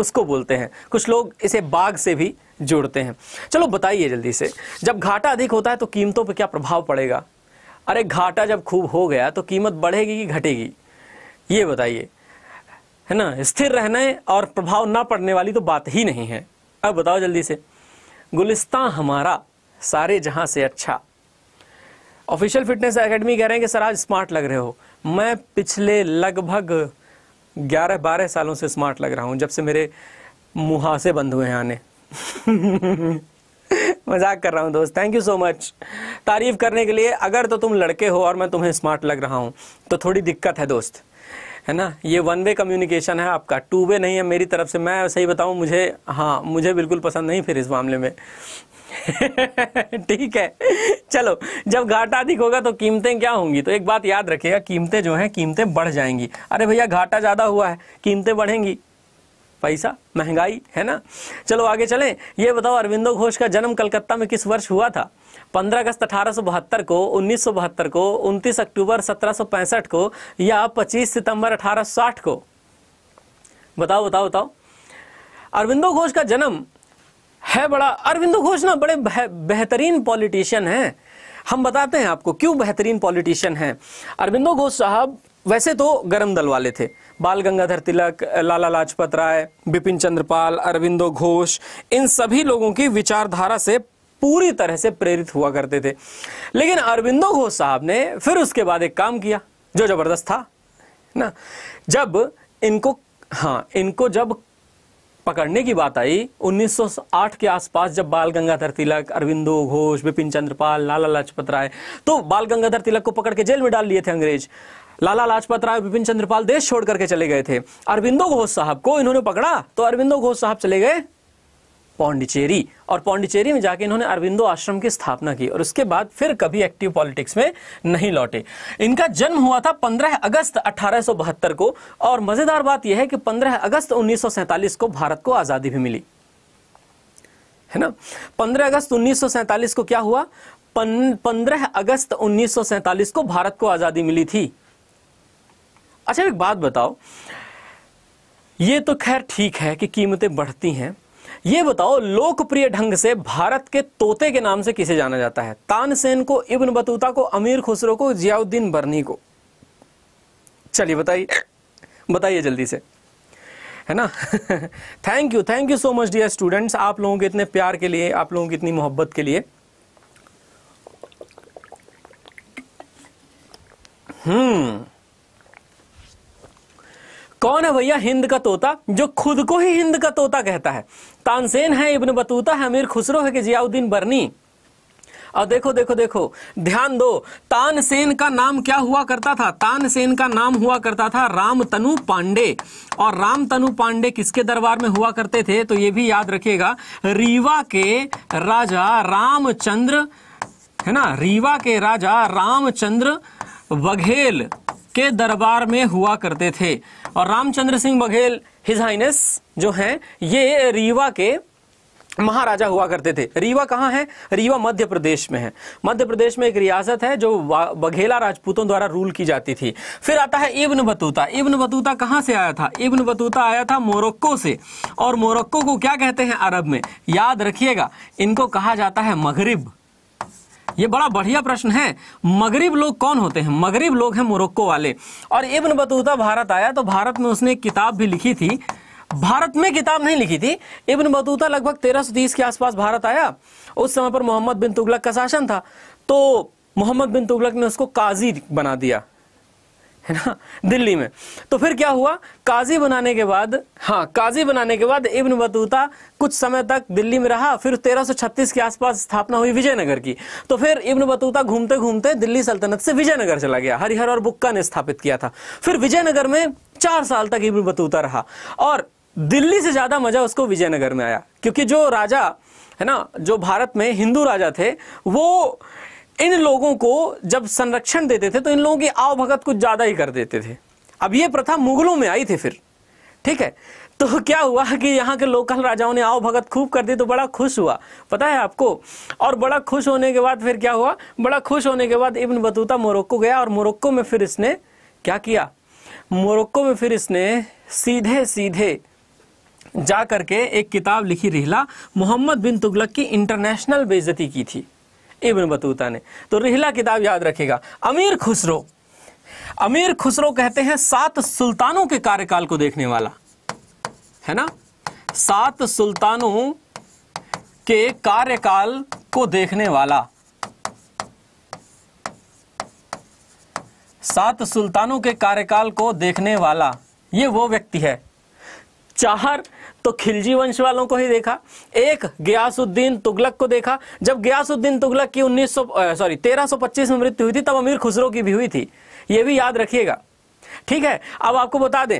उसको बोलते हैं कुछ लोग इसे बाघ से भी जोड़ते हैं चलो बताइए जल्दी से जब घाटा अधिक होता है तो कीमतों पर क्या प्रभाव पड़ेगा अरे घाटा जब खूब हो गया तो कीमत बढ़ेगी कि घटेगी ये बताइए है ना स्थिर रहने और प्रभाव ना पड़ने वाली तो बात ही नहीं है अब बताओ जल्दी से गुलिस्ता हमारा सारे जहां से अच्छा ऑफिशियल फिटनेस एकेडमी कह रहे हैं कि सर आज स्मार्ट लग रहे हो मैं पिछले लगभग ग्यारह बारह सालों से स्मार्ट लग रहा हूँ जब से मेरे मुहासे बंद हुए हैं आने मजाक कर रहा हूँ दोस्त थैंक यू सो मच तारीफ करने के लिए अगर तो तुम लड़के हो और मैं तुम्हें स्मार्ट लग रहा हूँ तो थोड़ी दिक्कत है दोस्त है ना ये वन वे कम्युनिकेशन है आपका टू वे नहीं है मेरी तरफ से मैं सही बताऊँ मुझे हाँ मुझे बिल्कुल पसंद नहीं फिर इस मामले में ठीक है चलो जब घाटा अधिक होगा तो कीमतें क्या होंगी तो एक बात याद रखिएगा कीमतें जो हैं कीमतें बढ़ जाएंगी अरे भैया घाटा ज़्यादा हुआ है कीमतें बढ़ेंगी पैसा महंगाई है ना चलो आगे चलें ये बताओ अरविंदो घोष का जन्म कलकत्ता में किस वर्ष हुआ था 15 अगस्त अठारह को 1972 को 29 अक्टूबर सत्रह को या 25 सितंबर अठारह को बताओ बताओ बताओ अरविंदो घोष का जन्म है बड़ा अरविंद घोष ना बड़े बह, बेहतरीन पॉलिटिशियन हैं हम बताते हैं आपको क्यों बेहतरीन पॉलिटिशियन हैं अरविंदो घोष साहब वैसे तो गरम दल वाले थे बाल गंगाधर तिलक लाला लाजपत राय बिपिन चंद्रपाल अरविंदो घोष इन सभी लोगों की विचारधारा से पूरी तरह से प्रेरित हुआ करते थे लेकिन अरविंदो घोष साहब ने फिर उसके बाद एक काम किया जो जबरदस्त था ना जब इनको हाँ इनको जब पकड़ने की बात आई 1908 के आसपास जब बाल गंगाधर तिलक अरविंदो घोष बिपिन चंद्रपाल लाला लाजपत राय तो बाल गंगाधर तिलक को पकड़ के जेल में डाल लिए थे अंग्रेज लाला लाजपत राय बिपिन चंद्रपाल देश छोड़ करके चले गए थे अरविंदो घोष साहब को इन्होंने पकड़ा तो अरविंदो घोष साहब चले गए पौंडिचेरी और पौंडिचेरी में जाके इन्होंने अरविंदो आश्रम की स्थापना की और उसके बाद फिर कभी एक्टिव पॉलिटिक्स में नहीं लौटे इनका जन्म हुआ था 15 अगस्त 1872 को और मजेदार बात यह है कि 15 अगस्त 1947 को भारत को आजादी भी मिली है ना 15 अगस्त 1947 को क्या हुआ पंद्रह अगस्त 1947 को भारत को आजादी मिली थी अच्छा एक बात बताओ ये तो खैर ठीक है कि कीमतें बढ़ती हैं ये बताओ लोकप्रिय ढंग से भारत के तोते के नाम से किसे जाना जाता है तानसेन को इब्न बतूता को अमीर खुसरो को जियाउद्दीन बर्नी को चलिए बताइए बताइए जल्दी से है ना thank you thank you so much dear students आप लोगों के इतने प्यार के लिए आप लोगों की इतनी मोहब्बत के लिए हम्म कौन है भैया हिंद का तोता जो खुद को ही हिंद का तोता कहता है तानसेन है इब्न बतूता है अमीर खुसरो है कि जियाउद्दीन बर्नी और देखो देखो देखो ध्यान दो तानसेन का नाम क्या हुआ करता था तानसेन का नाम हुआ करता था राम तनु पांडे और राम तनु पांडे किसके दरबार में हुआ करते थे तो ये भी याद रखिएगा रीवा के राजा रामचंद्र है ना रीवा के राजा रामचंद्र बघेल के दरबार में हुआ करते थे और रामचंद्र सिंह बघेल हिज हाइनेस जो हैं ये रीवा के महाराजा हुआ करते थे रीवा कहाँ है रीवा मध्य प्रदेश में है मध्य प्रदेश में एक रियासत है जो बघेला राजपूतों द्वारा रूल की जाती थी फिर आता है इब्न बतूता इब्न बतूता कहाँ से आया था इब्न बतूता आया था मोरक्को से और मोरक्को को क्या कहते हैं अरब में याद रखिएगा इनको कहा जाता है मगरिब ये बड़ा बढ़िया प्रश्न है मगरिब लोग कौन होते हैं मगरिब लोग हैं मोरक्को वाले और इब्न बतूता भारत आया तो भारत में उसने एक किताब भी लिखी थी भारत में किताब नहीं लिखी थी इब्न बतूता लगभग तेरह सौ तीस के आसपास भारत आया उस समय पर मोहम्मद बिन तुगलक का शासन था तो मोहम्मद बिन तुगलक ने उसको काजी बना दिया है ना दिल्ली में तो फिर क्या हुआ काजी बनाने के बाद हाँ काजी बनाने के बाद इब्न बतूता कुछ समय तक दिल्ली में रहा फिर 1336 के आसपास स्थापना हुई विजयनगर की तो फिर इब्न बतूता घूमते घूमते दिल्ली सल्तनत से विजयनगर चला गया हरिहर और बुक्का ने स्थापित किया था फिर विजयनगर में चार साल तक इब्न बतूता रहा और दिल्ली से ज़्यादा मज़ा उसको विजयनगर में आया क्योंकि जो राजा है ना जो भारत में हिंदू राजा थे वो इन लोगों को जब संरक्षण देते थे तो इन लोगों की आवभगत कुछ ज़्यादा ही कर देते थे अब ये प्रथा मुगलों में आई थी फिर ठीक है तो क्या हुआ कि यहाँ के लोकल राजाओं ने आओ भगत खूब कर दी तो बड़ा खुश हुआ पता है आपको और बड़ा खुश होने के बाद फिर क्या हुआ बड़ा खुश होने के बाद इब्न बतूता मोरक्को गया और मोरक्को में फिर इसने क्या किया मोरक्को में फिर इसने सीधे सीधे जा करके एक किताब लिखी रिहला मोहम्मद बिन तुगलक की इंटरनेशनल बेजती की थी इब्न बतूता ने तो रिहला किताब याद रखेगा अमीर खुसरो अमीर खुसरो कहते हैं सात सुल्तानों के कार्यकाल को देखने वाला है ना सात सुल्तानों के कार्यकाल को देखने वाला सात सुल्तानों के कार्यकाल को देखने वाला ये वो व्यक्ति है चाहर तो खिलजी वंश वालों को ही देखा एक गयासुद्दीन तुगलक को देखा जब गयासुद्दीन तुगलक की 1900 सॉरी 1325 में मृत्यु हुई थी तब अमीर खुसरो की भी हुई थी यह भी याद रखिएगा ठीक है अब आपको बता दें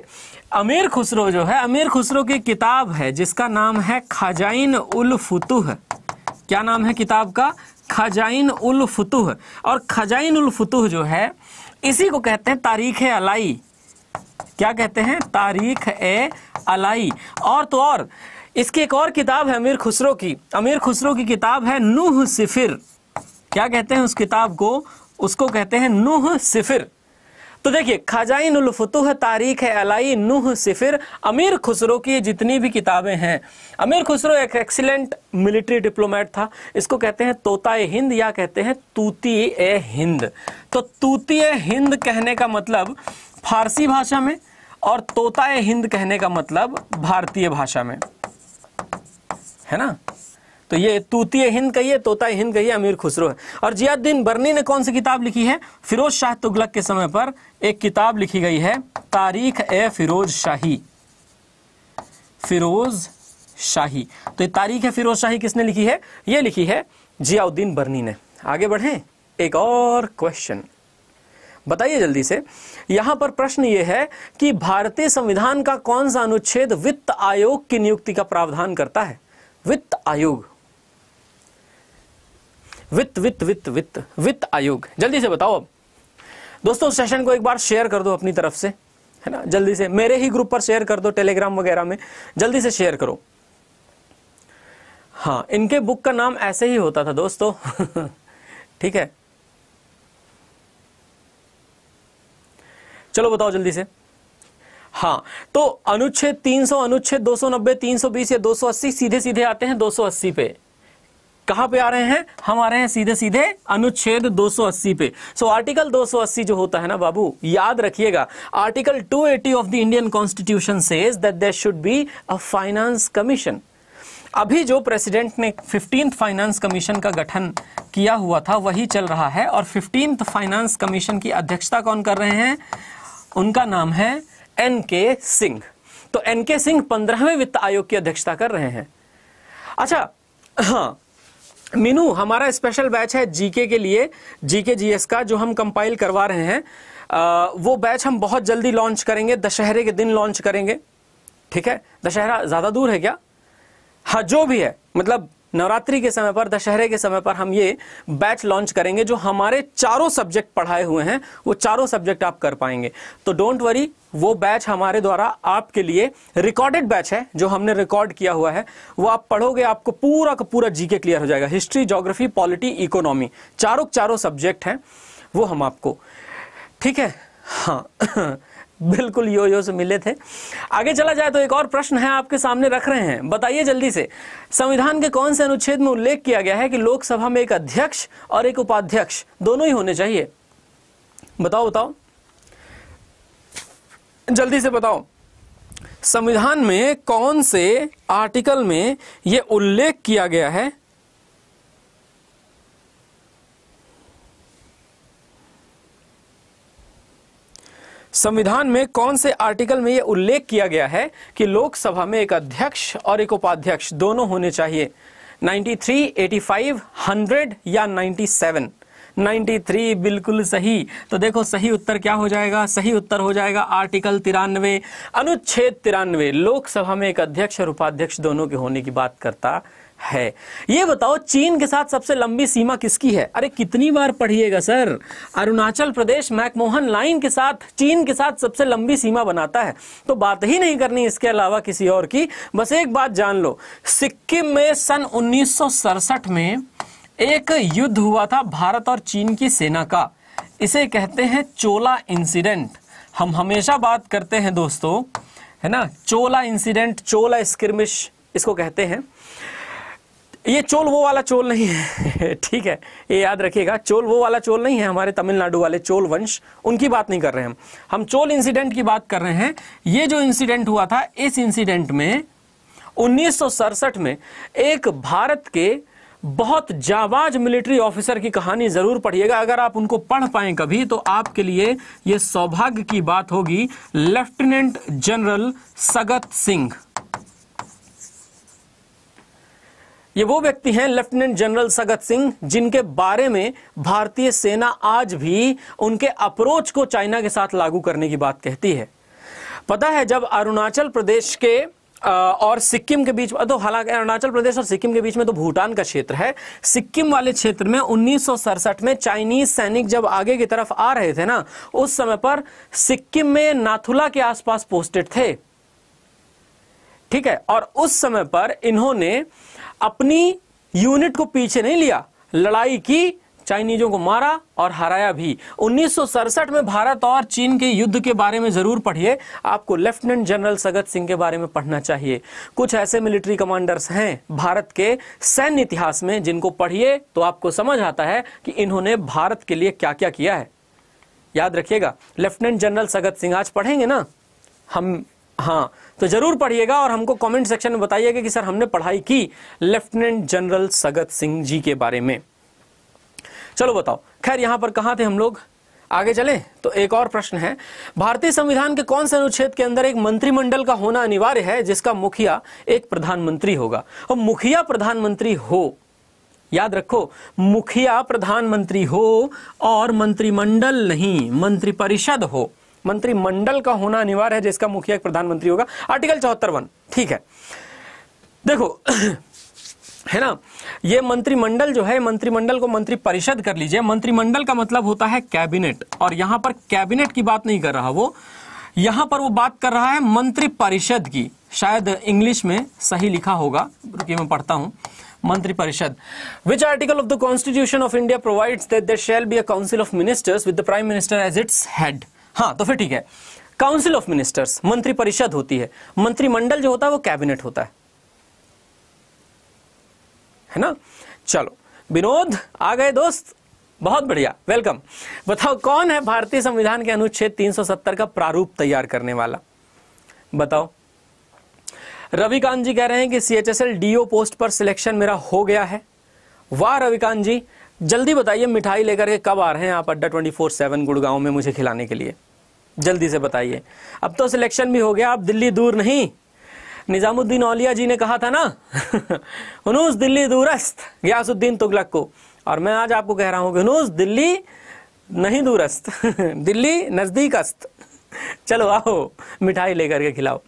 अमीर खुसरो जो है अमीर खुसरो की किताब है जिसका नाम है खजाइन उल फुतुह क्या नाम है किताब का खजाइन उल फुतुह और खजाइन उल फुतुह जो है इसी को कहते हैं तारीख अलाई क्या कहते हैं तारीख ए अलाई और तो और इसकी एक और किताब है अमीर खुसरो की अमीर खुसरो की किताब है नूह सिफिर क्या कहते हैं उस किताब को उसको कहते हैं नूह सिफिर तो देखिए खजाइन उलफतुह तारीख है अलाई नूह सिफिर अमीर खुसरो की जितनी भी किताबें हैं अमीर खुसरो एक एक्सीलेंट मिलिट्री डिप्लोमेट था इसको कहते हैं तोता ए हिंद या कहते हैं तूती ए हिंद तो तूती ए हिंद कहने का मतलब फारसी भाषा में और तोताए हिंद कहने का मतलब भारतीय भाषा में है ना तो ये तूतीय हिंद कहिए तोताए हिंद कहिए अमीर खुसरो है और जियाद्दीन बर्नी ने कौन सी किताब लिखी है फिरोज शाह तुगलक के समय पर एक किताब लिखी गई है तारीख ए फिरोज शाही फिरोज शाही तो ये तारीख ए फिरोज शाही किसने लिखी है ये लिखी है जियाउद्दीन बर्नी ने आगे बढ़े एक और क्वेश्चन बताइए जल्दी से यहां पर प्रश्न यह है कि भारतीय संविधान का कौन सा अनुच्छेद वित्त आयोग की नियुक्ति का प्रावधान करता है वित्त आयोग वित्त वित्त वित्त वित्त वित्त आयोग जल्दी से बताओ अब दोस्तों सेशन को एक बार शेयर कर दो अपनी तरफ से है ना जल्दी से मेरे ही ग्रुप पर शेयर कर दो टेलीग्राम वगैरह में जल्दी से शेयर करो हाँ इनके बुक का नाम ऐसे ही होता था दोस्तों ठीक है चलो बताओ जल्दी से हाँ तो अनुच्छेद 300 अनुच्छेद 290 320 या 280 सीधे सीधे आते हैं 280 पे कहां पे आ रहे हैं हम आ रहे हैं सीधे सीधे अनुच्छेद 280 पे सो so, आर्टिकल 280 जो होता है ना बाबू याद रखिएगा article 280 of the Indian constitution says that there should be a finance commission अभी जो प्रेसिडेंट ने फिफ्टींथ फाइनेंस कमीशन का गठन किया हुआ था वही चल रहा है और फिफ्टींथ फाइनेंस कमीशन की अध्यक्षता कौन कर रहे हैं उनका नाम है एन के सिंह तो एन के सिंह पंद्रहवें वित्त आयोग की अध्यक्षता कर रहे हैं अच्छा हाँ मीनू हमारा स्पेशल बैच है जीके के लिए जीके जीएस का जो हम कंपाइल करवा रहे हैं आ, वो बैच हम बहुत जल्दी लॉन्च करेंगे दशहरे के दिन लॉन्च करेंगे ठीक है दशहरा ज़्यादा दूर है क्या हाँ जो भी है मतलब नवरात्रि के समय पर दशहरे के समय पर हम ये बैच लॉन्च करेंगे जो हमारे चारों सब्जेक्ट पढ़ाए हुए हैं वो चारों सब्जेक्ट आप कर पाएंगे तो डोंट वरी वो बैच हमारे द्वारा आपके लिए रिकॉर्डेड बैच है जो हमने रिकॉर्ड किया हुआ है वो आप पढ़ोगे आपको पूरा का पूरा जीके क्लियर हो जाएगा हिस्ट्री जोग्राफी पॉलिटी इकोनॉमी चारों चारों सब्जेक्ट हैं वो हम आपको ठीक है हाँ बिल्कुल यो यो से मिले थे आगे चला जाए तो एक और प्रश्न है आपके सामने रख रहे हैं बताइए जल्दी से संविधान के कौन से अनुच्छेद में उल्लेख किया गया है कि लोकसभा में एक अध्यक्ष और एक उपाध्यक्ष दोनों ही होने चाहिए बताओ बताओ जल्दी से बताओ संविधान में कौन से आर्टिकल में यह उल्लेख किया गया है संविधान में कौन से आर्टिकल में यह उल्लेख किया गया है कि लोकसभा में एक अध्यक्ष और एक उपाध्यक्ष दोनों होने चाहिए 93, 85, 100 या 97? 93 बिल्कुल सही तो देखो सही उत्तर क्या हो जाएगा सही उत्तर हो जाएगा आर्टिकल तिरानवे अनुच्छेद तिरानवे लोकसभा में एक अध्यक्ष और उपाध्यक्ष दोनों के होने की बात करता है ये बताओ चीन के साथ सबसे लंबी सीमा किसकी है अरे कितनी बार पढ़िएगा sir Arunachal Pradesh McMahon line के साथ चीन के साथ सबसे लंबी सीमा बनाता है तो बात ही नहीं करनी इसके अलावा किसी और की बस एक बात जान लो सिक्किम में सन उन्नीस में एक युद्ध हुआ था भारत और चीन की सेना का इसे कहते हैं चोला इंसिडेंट हम हमेशा बात करते हैं दोस्तों है ना चोला इंसिडेंट चोला स्किर्मिश इसको कहते हैं ये चोल वो वाला चोल नहीं है ठीक है ये याद रखिएगा चोल वो वाला चोल नहीं है हमारे तमिलनाडु वाले चोल वंश उनकी बात नहीं कर रहे हम हम चोल इंसिडेंट की बात कर रहे हैं ये जो इंसिडेंट हुआ था इस इंसिडेंट में उन्नीस में एक भारत के बहुत जाबाज मिलिट्री ऑफिसर की कहानी जरूर पढ़िएगा अगर आप उनको पढ़ पाए कभी तो आपके लिए यह सौभाग्य की बात होगी लेफ्टिनेंट जनरल सगत सिंह ये वो व्यक्ति हैं लेफ्टिनेंट जनरल सगत सिंह जिनके बारे में भारतीय सेना आज भी उनके अप्रोच को चाइना के साथ लागू करने की बात कहती है पता है जब अरुणाचल प्रदेश के और सिक्किम के बीच तो हालांकि अरुणाचल प्रदेश और सिक्किम के बीच में तो भूटान का क्षेत्र है सिक्किम वाले क्षेत्र में उन्नीस में चाइनीज सैनिक जब आगे की तरफ आ रहे थे ना उस समय पर सिक्किम में नाथुला के आसपास पोस्टेड थे ठीक है और उस समय पर इन्होंने अपनी यूनिट को पीछे नहीं लिया लड़ाई की चाइनीजों को मारा और हराया भी उन्नीस में भारत और चीन के युद्ध के बारे में जरूर पढ़िए आपको लेफ्टिनेंट जनरल सगत सिंह के बारे में पढ़ना चाहिए कुछ ऐसे मिलिट्री कमांडर्स हैं भारत के सैन्य इतिहास में जिनको पढ़िए तो आपको समझ आता है कि इन्होंने भारत के लिए क्या क्या किया है याद रखिएगा लेफ्टिनेंट जनरल सगत सिंह आज पढ़ेंगे ना हम हाँ तो ज़रूर पढ़िएगा और हमको कमेंट सेक्शन में बताइएगा कि सर हमने पढ़ाई की लेफ्टिनेंट जनरल सगत सिंह जी के बारे में चलो बताओ खैर यहां पर कहा थे हम लोग आगे चले तो एक और प्रश्न है भारतीय संविधान के कौन से अनुच्छेद के अंदर एक मंत्रिमंडल का होना अनिवार्य है जिसका मुखिया एक प्रधानमंत्री होगा और मुखिया प्रधानमंत्री हो याद रखो मुखिया प्रधानमंत्री हो और मंत्रिमंडल नहीं मंत्रिपरिषद हो मंत्रिमंडल का होना अनिवार्य है जिसका मुखिया प्रधानमंत्री होगा आर्टिकल चौहत्तर वन ठीक है देखो है ना ये मंत्रिमंडल जो है मंत्रिमंडल को मंत्री परिषद कर लीजिए मंत्रिमंडल का मतलब होता है कैबिनेट और यहां पर कैबिनेट की बात नहीं कर रहा वो यहां पर वो बात कर रहा है मंत्रिपरिषद परिषद की शायद इंग्लिश में सही लिखा होगा रुकिए मैं पढ़ता हूं मंत्रिपरिषद which article of the constitution of India provides that there shall be a council of ministers with the prime minister as its head हाँ तो फिर ठीक है काउंसिल ऑफ मिनिस्टर्स मंत्रिपरिषद होती है मंत्रिमंडल जो होता है वो कैबिनेट होता है है ना चलो विनोद आ गए दोस्त बहुत बढ़िया वेलकम बताओ कौन है भारतीय संविधान के अनुच्छेद 370 का प्रारूप तैयार करने वाला बताओ रविकांत जी कह रहे हैं कि सीएचएसएल डीओ पोस्ट पर सिलेक्शन मेरा हो गया है वाह रविकांत जी जल्दी बताइए मिठाई लेकर के कब आ रहे हैं आप अड्डा ट्वेंटी फोर सेवन गुड़गांव में मुझे खिलाने के लिए जल्दी से बताइए अब तो सिलेक्शन भी हो गया आप दिल्ली दूर नहीं निज़ामुद्दीन औलिया जी ने कहा था ना हनूस दिल्ली दूरस्त गयासुद्दीन तुगलक को और मैं आज आपको कह रहा हूँ कि हनूस दिल्ली नहीं दूरस्त दिल्ली अस्त चलो आओ मिठाई लेकर के खिलाओ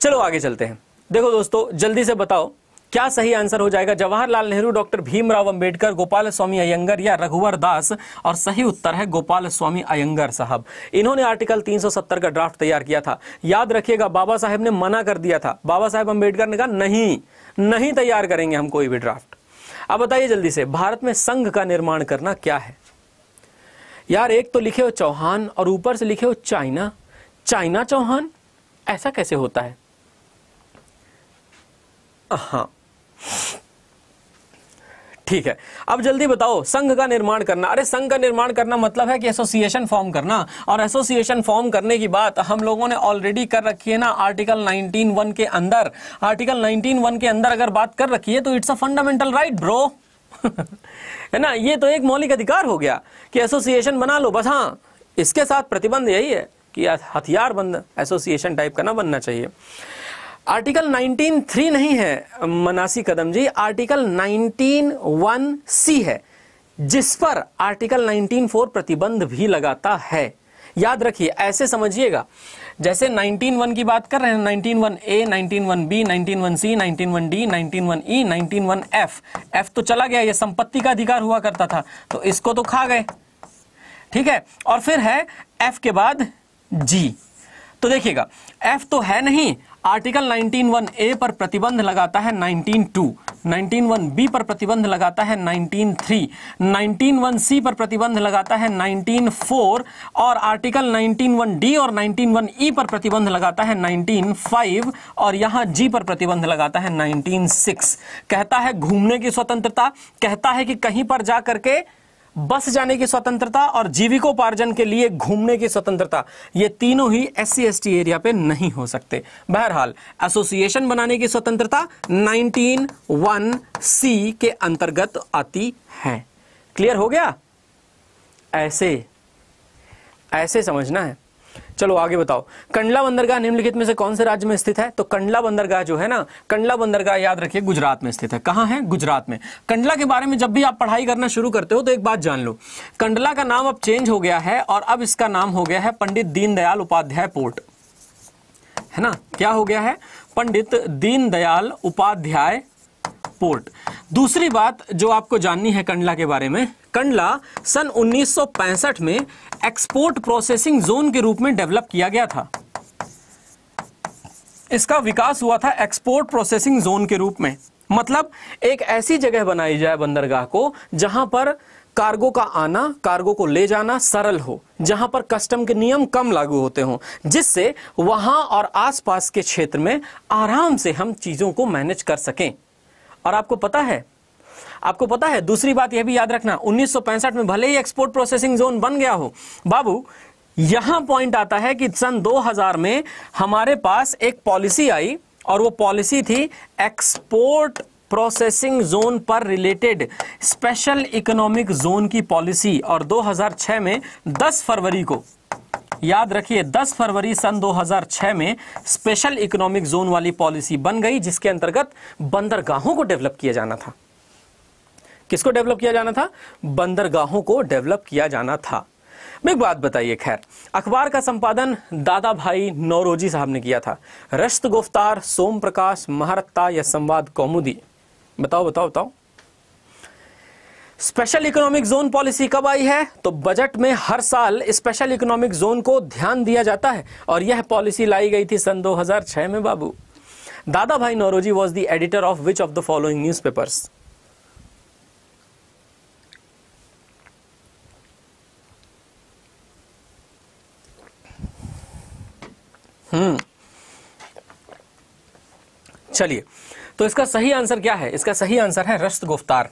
चलो आगे चलते हैं देखो दोस्तों जल्दी से बताओ क्या सही आंसर हो जाएगा जवाहरलाल नेहरू डॉक्टर भीमराव अंबेडकर गोपाल स्वामी अयंगर या रघुवर दास और सही उत्तर है गोपाल स्वामी अयंगर साहब इन्होंने आर्टिकल 370 का ड्राफ्ट तैयार किया था याद रखिएगा बाबा साहेब ने मना कर दिया था बाबा साहेब अंबेडकर ने कहा नहीं नहीं तैयार करेंगे हम कोई भी ड्राफ्ट अब बताइए जल्दी से भारत में संघ का निर्माण करना क्या है यार एक तो लिखे हो चौहान और ऊपर से लिखे हो चाइना चाइना चौहान ऐसा कैसे होता है हाँ ठीक है अब जल्दी बताओ संघ का निर्माण करना अरे संघ का निर्माण करना मतलब है कि एसोसिएशन फॉर्म करना और एसोसिएशन फॉर्म करने की बात हम लोगों ने ऑलरेडी कर रखी है ना आर्टिकल वन के अंदर आर्टिकल वन के अंदर अगर बात कर रखी है तो it's a fundamental right bro है ना ये तो एक मौलिक अधिकार हो गया कि एसोसिएशन बना लो बस हाँ इसके साथ प्रतिबंध यही है कि हथियार बंद एसोसिएशन टाइप का ना बनना चाहिए आर्टिकल 193 थ्री नहीं है मनासी कदम जी आर्टिकल 191 वन सी है जिस पर आर्टिकल 194 फोर प्रतिबंध भी लगाता है याद रखिए ऐसे समझिएगा जैसे 191 की बात कर रहे हैं 191 A 191 B 191 C 191 D 191 E 191 F F तो चला गया ये संपत्ति का अधिकार हुआ करता था तो इसको तो खा गए ठीक है और फिर है एफ के बाद जी तो देखिएगा एफ तो है नहीं आर्टिकल 191 ए पर प्रतिबंध लगाता है 192 191 बी पर प्रतिबंध लगाता है 193 191 सी पर प्रतिबंध लगाता है 194 और आर्टिकल 191 डी और 191 ई पर प्रतिबंध लगाता है 195 और यहाँ जी पर प्रतिबंध लगाता है 196 कहता है घूमने की स्वतंत्रता कहता है कि कहीं पर जा करके बस जाने की स्वतंत्रता और जीविकोपार्जन के लिए घूमने की स्वतंत्रता ये तीनों ही एस सी एरिया पे नहीं हो सकते बहरहाल एसोसिएशन बनाने की स्वतंत्रता 191 सी के अंतर्गत आती है क्लियर हो गया ऐसे ऐसे समझना है चलो आगे बताओ कंडला बंदरगाह निम्नलिखित में से कौन से राज्य में स्थित है तो कंडला बंदरगाह जो है ना कंडला बंदरगाह याद रखिए गुजरात में स्थित है कहां है गुजरात में कंडला के बारे में जब भी आप पढ़ाई करना शुरू करते हो तो एक बात जान लो कंडला का नाम अब चेंज हो गया है और अब इसका नाम हो गया है पंडित दीनदयाल उपाध्याय पोर्ट है ना क्या हो गया है पंडित दीनदयाल उपाध्याय पोर्ट दूसरी बात जो आपको जाननी है कंडला के बारे में कंडला सन 1965 में एक्सपोर्ट प्रोसेसिंग जोन के रूप में डेवलप किया गया था इसका विकास हुआ था एक्सपोर्ट प्रोसेसिंग जोन के रूप में मतलब एक ऐसी जगह बनाई जाए बंदरगाह को जहां पर कार्गो का आना कार्गो को ले जाना सरल हो जहां पर कस्टम के नियम कम लागू होते हों जिससे वहां और आसपास के क्षेत्र में आराम से हम चीजों को मैनेज कर सकें और आपको पता है आपको पता है दूसरी बात यह भी याद रखना 1965 में भले ही एक्सपोर्ट प्रोसेसिंग जोन बन गया हो बाबू यहां पॉइंट आता है कि सन 2000 में हमारे पास एक पॉलिसी आई और वो पॉलिसी थी एक्सपोर्ट प्रोसेसिंग जोन पर रिलेटेड स्पेशल इकोनॉमिक जोन की पॉलिसी और 2006 में 10 फरवरी को याद रखिए 10 फरवरी सन 2006 में स्पेशल इकोनॉमिक जोन वाली पॉलिसी बन गई जिसके अंतर्गत बंदरगाहों को डेवलप किया जाना था किसको डेवलप किया जाना था बंदरगाहों को डेवलप किया जाना था एक बात बताइए खैर अखबार का संपादन दादा भाई नौरोजी साहब ने किया था रश्त गुफ्तार सोम प्रकाश महारत्ता या संवाद कौमुदी बताओ बताओ बताओ स्पेशल इकोनॉमिक जोन पॉलिसी कब आई है तो बजट में हर साल स्पेशल इकोनॉमिक जोन को ध्यान दिया जाता है और यह पॉलिसी लाई गई थी सन 2006 में बाबू Dadabhai Naoroji was the editor of which of the following newspapers hmm चलिए तो इसका सही आंसर क्या है इसका सही आंसर है रश्त गुफ्तार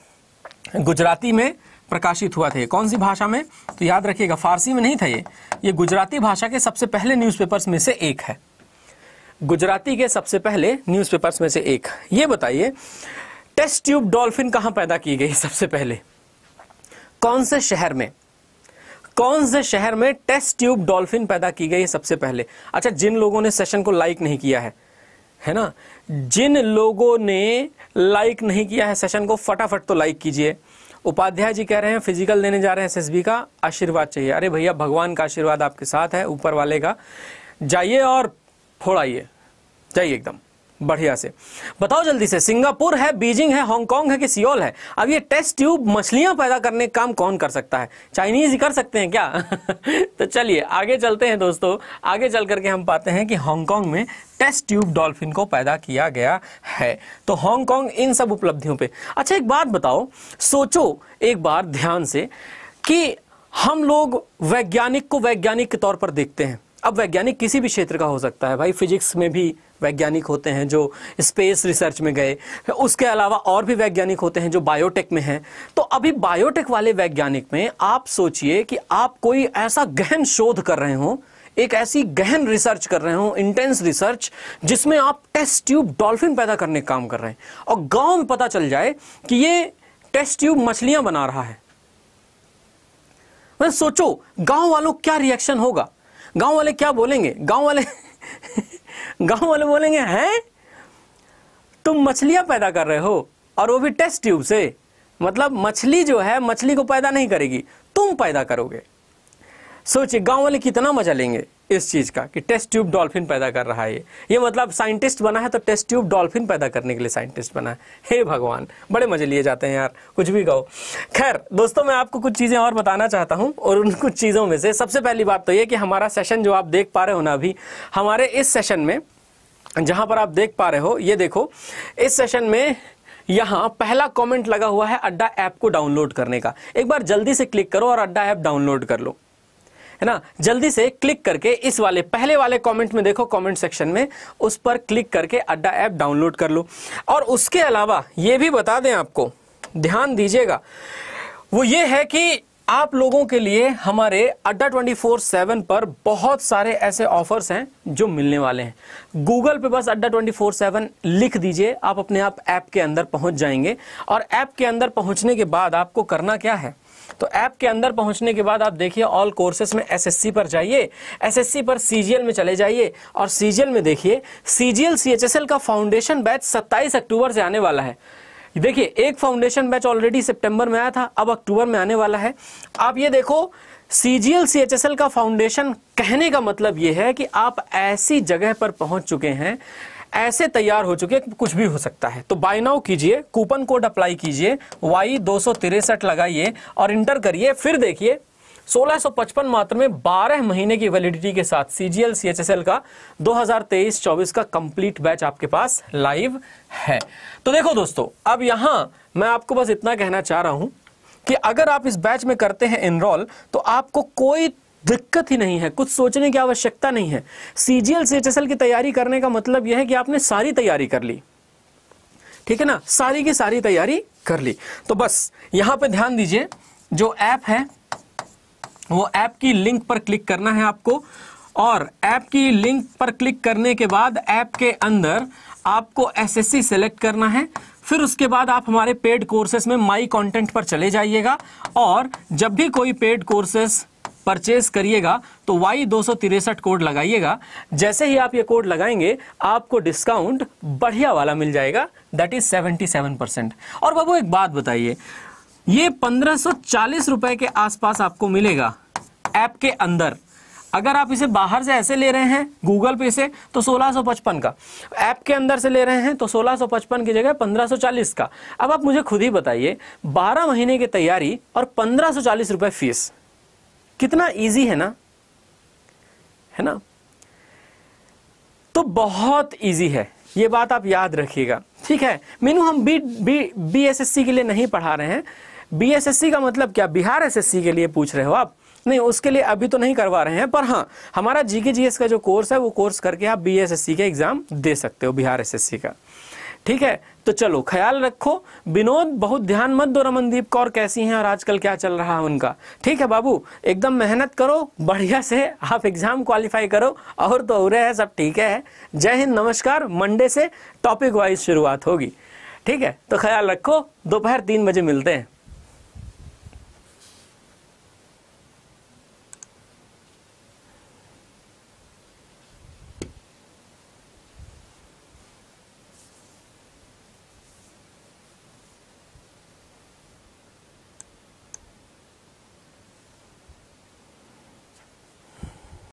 गुजराती में प्रकाशित हुआ था कौन सी भाषा में तो याद रखिएगा फारसी में नहीं था ये ये गुजराती भाषा के सबसे पहले न्यूज़पेपर्स में से एक है गुजराती के सबसे पहले न्यूज़पेपर्स में से एक ये बताइए टेस्ट ट्यूब डॉल्फिन कहां पैदा की गई सबसे पहले कौन से शहर में कौन से शहर में टेस्ट ट्यूब डॉल्फिन पैदा की गई है सबसे पहले अच्छा जिन लोगों ने सेशन को लाइक नहीं किया है है ना जिन लोगों ने लाइक नहीं किया है सेशन को फटाफट तो लाइक कीजिए उपाध्याय जी कह रहे हैं फिजिकल देने जा रहे हैं एसएसबी का आशीर्वाद चाहिए अरे भैया भगवान का आशीर्वाद आपके साथ है ऊपर वाले का जाइए और फोड़ाइए जाइए एकदम बढ़िया से बताओ जल्दी से सिंगापुर है बीजिंग है हांगकांग है कि सियोल है अब ये टेस्ट ट्यूब मछलियां पैदा करने का काम कौन कर सकता है चाइनीज ही कर सकते हैं क्या तो चलिए आगे चलते हैं दोस्तों आगे चल करके हम पाते हैं कि हांगकांग में टेस्ट ट्यूब डॉल्फिन को पैदा किया गया है तो हांगकांग इन सब उपलब्धियों पर अच्छा एक बात बताओ सोचो एक बार ध्यान से कि हम लोग वैज्ञानिक को वैज्ञानिक के तौर पर देखते हैं अब वैज्ञानिक किसी भी क्षेत्र का हो सकता है भाई फिजिक्स में भी वैज्ञानिक होते हैं जो स्पेस रिसर्च में गए उसके अलावा और भी वैज्ञानिक होते हैं जो बायोटेक में हैं तो अभी बायोटेक वाले वैज्ञानिक में आप सोचिए कि आप कोई ऐसा गहन शोध कर रहे हो एक ऐसी गहन रिसर्च कर रहे हो इंटेंस रिसर्च जिसमें आप टेस्ट ट्यूब डॉल्फिन पैदा करने का काम कर रहे हैं और गांव में पता चल जाए कि ये टेस्ट ट्यूब मछलियां बना रहा है मैं सोचो गांव वालों क्या रिएक्शन होगा गांव वाले क्या बोलेंगे गांव वाले गांव वाले बोलेंगे हैं तुम मछलियां पैदा कर रहे हो और वो भी टेस्ट ट्यूब से मतलब मछली जो है मछली को पैदा नहीं करेगी तुम पैदा करोगे सोचिए गांव वाले कितना मजा लेंगे इस चीज़ का कि टेस्ट ट्यूब डॉल्फिन पैदा कर रहा है ये ये मतलब साइंटिस्ट बना है तो टेस्ट ट्यूब डॉल्फिन पैदा करने के लिए साइंटिस्ट बना है हे भगवान बड़े मजे लिए जाते हैं यार कुछ भी कहो खैर दोस्तों मैं आपको कुछ चीज़ें और बताना चाहता हूं और उन कुछ चीज़ों में से सबसे पहली बात तो ये कि हमारा सेशन जो आप देख पा रहे हो ना अभी हमारे इस सेशन में जहां पर आप देख पा रहे हो ये देखो इस सेशन में यहाँ पहला कमेंट लगा हुआ है अड्डा ऐप को डाउनलोड करने का एक बार जल्दी से क्लिक करो और अड्डा ऐप डाउनलोड कर लो है ना जल्दी से क्लिक करके इस वाले पहले वाले कमेंट में देखो कमेंट सेक्शन में उस पर क्लिक करके अड्डा ऐप डाउनलोड कर लो और उसके अलावा ये भी बता दें आपको ध्यान दीजिएगा वो ये है कि आप लोगों के लिए हमारे अड्डा ट्वेंटी फोर सेवन पर बहुत सारे ऐसे ऑफर्स हैं जो मिलने वाले हैं गूगल पे बस अड्डा ट्वेंटी फोर सेवन लिख दीजिए आप अपने आप ऐप के अंदर पहुंच जाएंगे और ऐप के अंदर पहुंचने के बाद आपको करना क्या है तो ऐप के अंदर पहुंचने के बाद आप देखिए ऑल कोर्सेस में एसएससी पर जाइए एसएससी पर सीजीएल में चले जाइए और सीजीएल में देखिए सीजीएल सीएचएसएल का फाउंडेशन बैच 27 अक्टूबर से आने वाला है देखिए एक फाउंडेशन बैच ऑलरेडी सितंबर में आया था अब अक्टूबर में आने वाला है आप ये देखो सीजीएल सीएचएसएल का फाउंडेशन कहने का मतलब ये है कि आप ऐसी जगह पर पहुंच चुके हैं ऐसे तैयार हो चुके हैं कुछ भी हो सकता है तो बाय नाउ कीजिए कूपन कोड अप्लाई कीजिए वाई दो लगाइए और इंटर करिए फिर देखिए 1655 मात्र में 12 महीने की वैलिडिटी के साथ सीजीएल सीएचएसएल का 2023-24 का कंप्लीट बैच आपके पास लाइव है तो देखो दोस्तों अब यहां मैं आपको बस इतना कहना चाह रहा हूं कि अगर आप इस बैच में करते हैं इनरोल तो आपको कोई दिक्कत ही नहीं है कुछ सोचने की आवश्यकता नहीं है C G L C H S L की तैयारी करने का मतलब यह है कि आपने सारी तैयारी कर ली ठीक है ना सारी की सारी तैयारी कर ली तो बस यहां पे ध्यान दीजिए जो ऐप है वो ऐप की लिंक पर क्लिक करना है आपको और ऐप की लिंक पर क्लिक करने के बाद ऐप के अंदर आपको एसएससी सेलेक्ट करना है फिर उसके बाद आप हमारे पेड कोर्सेज में माई कंटेंट पर चले जाइएगा और जब भी कोई पेड कोर्सेज परचेज करिएगा तो वाई दो कोड लगाइएगा जैसे ही आप ये कोड लगाएंगे आपको डिस्काउंट बढ़िया वाला मिल जाएगा दैट इज 77 परसेंट और बाबू एक बात बताइए ये पंद्रह रुपए के आसपास आपको मिलेगा ऐप के अंदर अगर आप इसे बाहर से ऐसे ले रहे हैं गूगल पे से तो 1655 का ऐप के अंदर से ले रहे हैं तो 1655 की जगह 1540 का अब आप मुझे खुद ही बताइए 12 महीने की तैयारी और 1540 रुपए फीस कितना इजी है ना है ना तो बहुत इजी है ये बात आप याद रखिएगा ठीक है मीनू हम B B B S S C के लिए नहीं पढ़ा रहे हैं बी एस एस सी का मतलब क्या बिहार एस एस सी के लिए पूछ रहे हो आप नहीं उसके लिए अभी तो नहीं करवा रहे हैं पर हाँ हमारा जीके जीएस का जो कोर्स है वो कोर्स करके आप बीएसएससी के एग्जाम दे सकते हो बिहार एसएससी का ठीक है तो चलो ख्याल रखो विनोद बहुत ध्यान मत दो रमनदीप कौर कैसी हैं और आजकल क्या चल रहा है उनका ठीक है बाबू एकदम मेहनत करो बढ़िया से आप एग्जाम क्वालिफाई करो और तो और है सब ठीक है जय हिंद नमस्कार मंडे से टॉपिक वाइज शुरुआत होगी ठीक है तो ख्याल रखो दोपहर तीन बजे मिलते हैं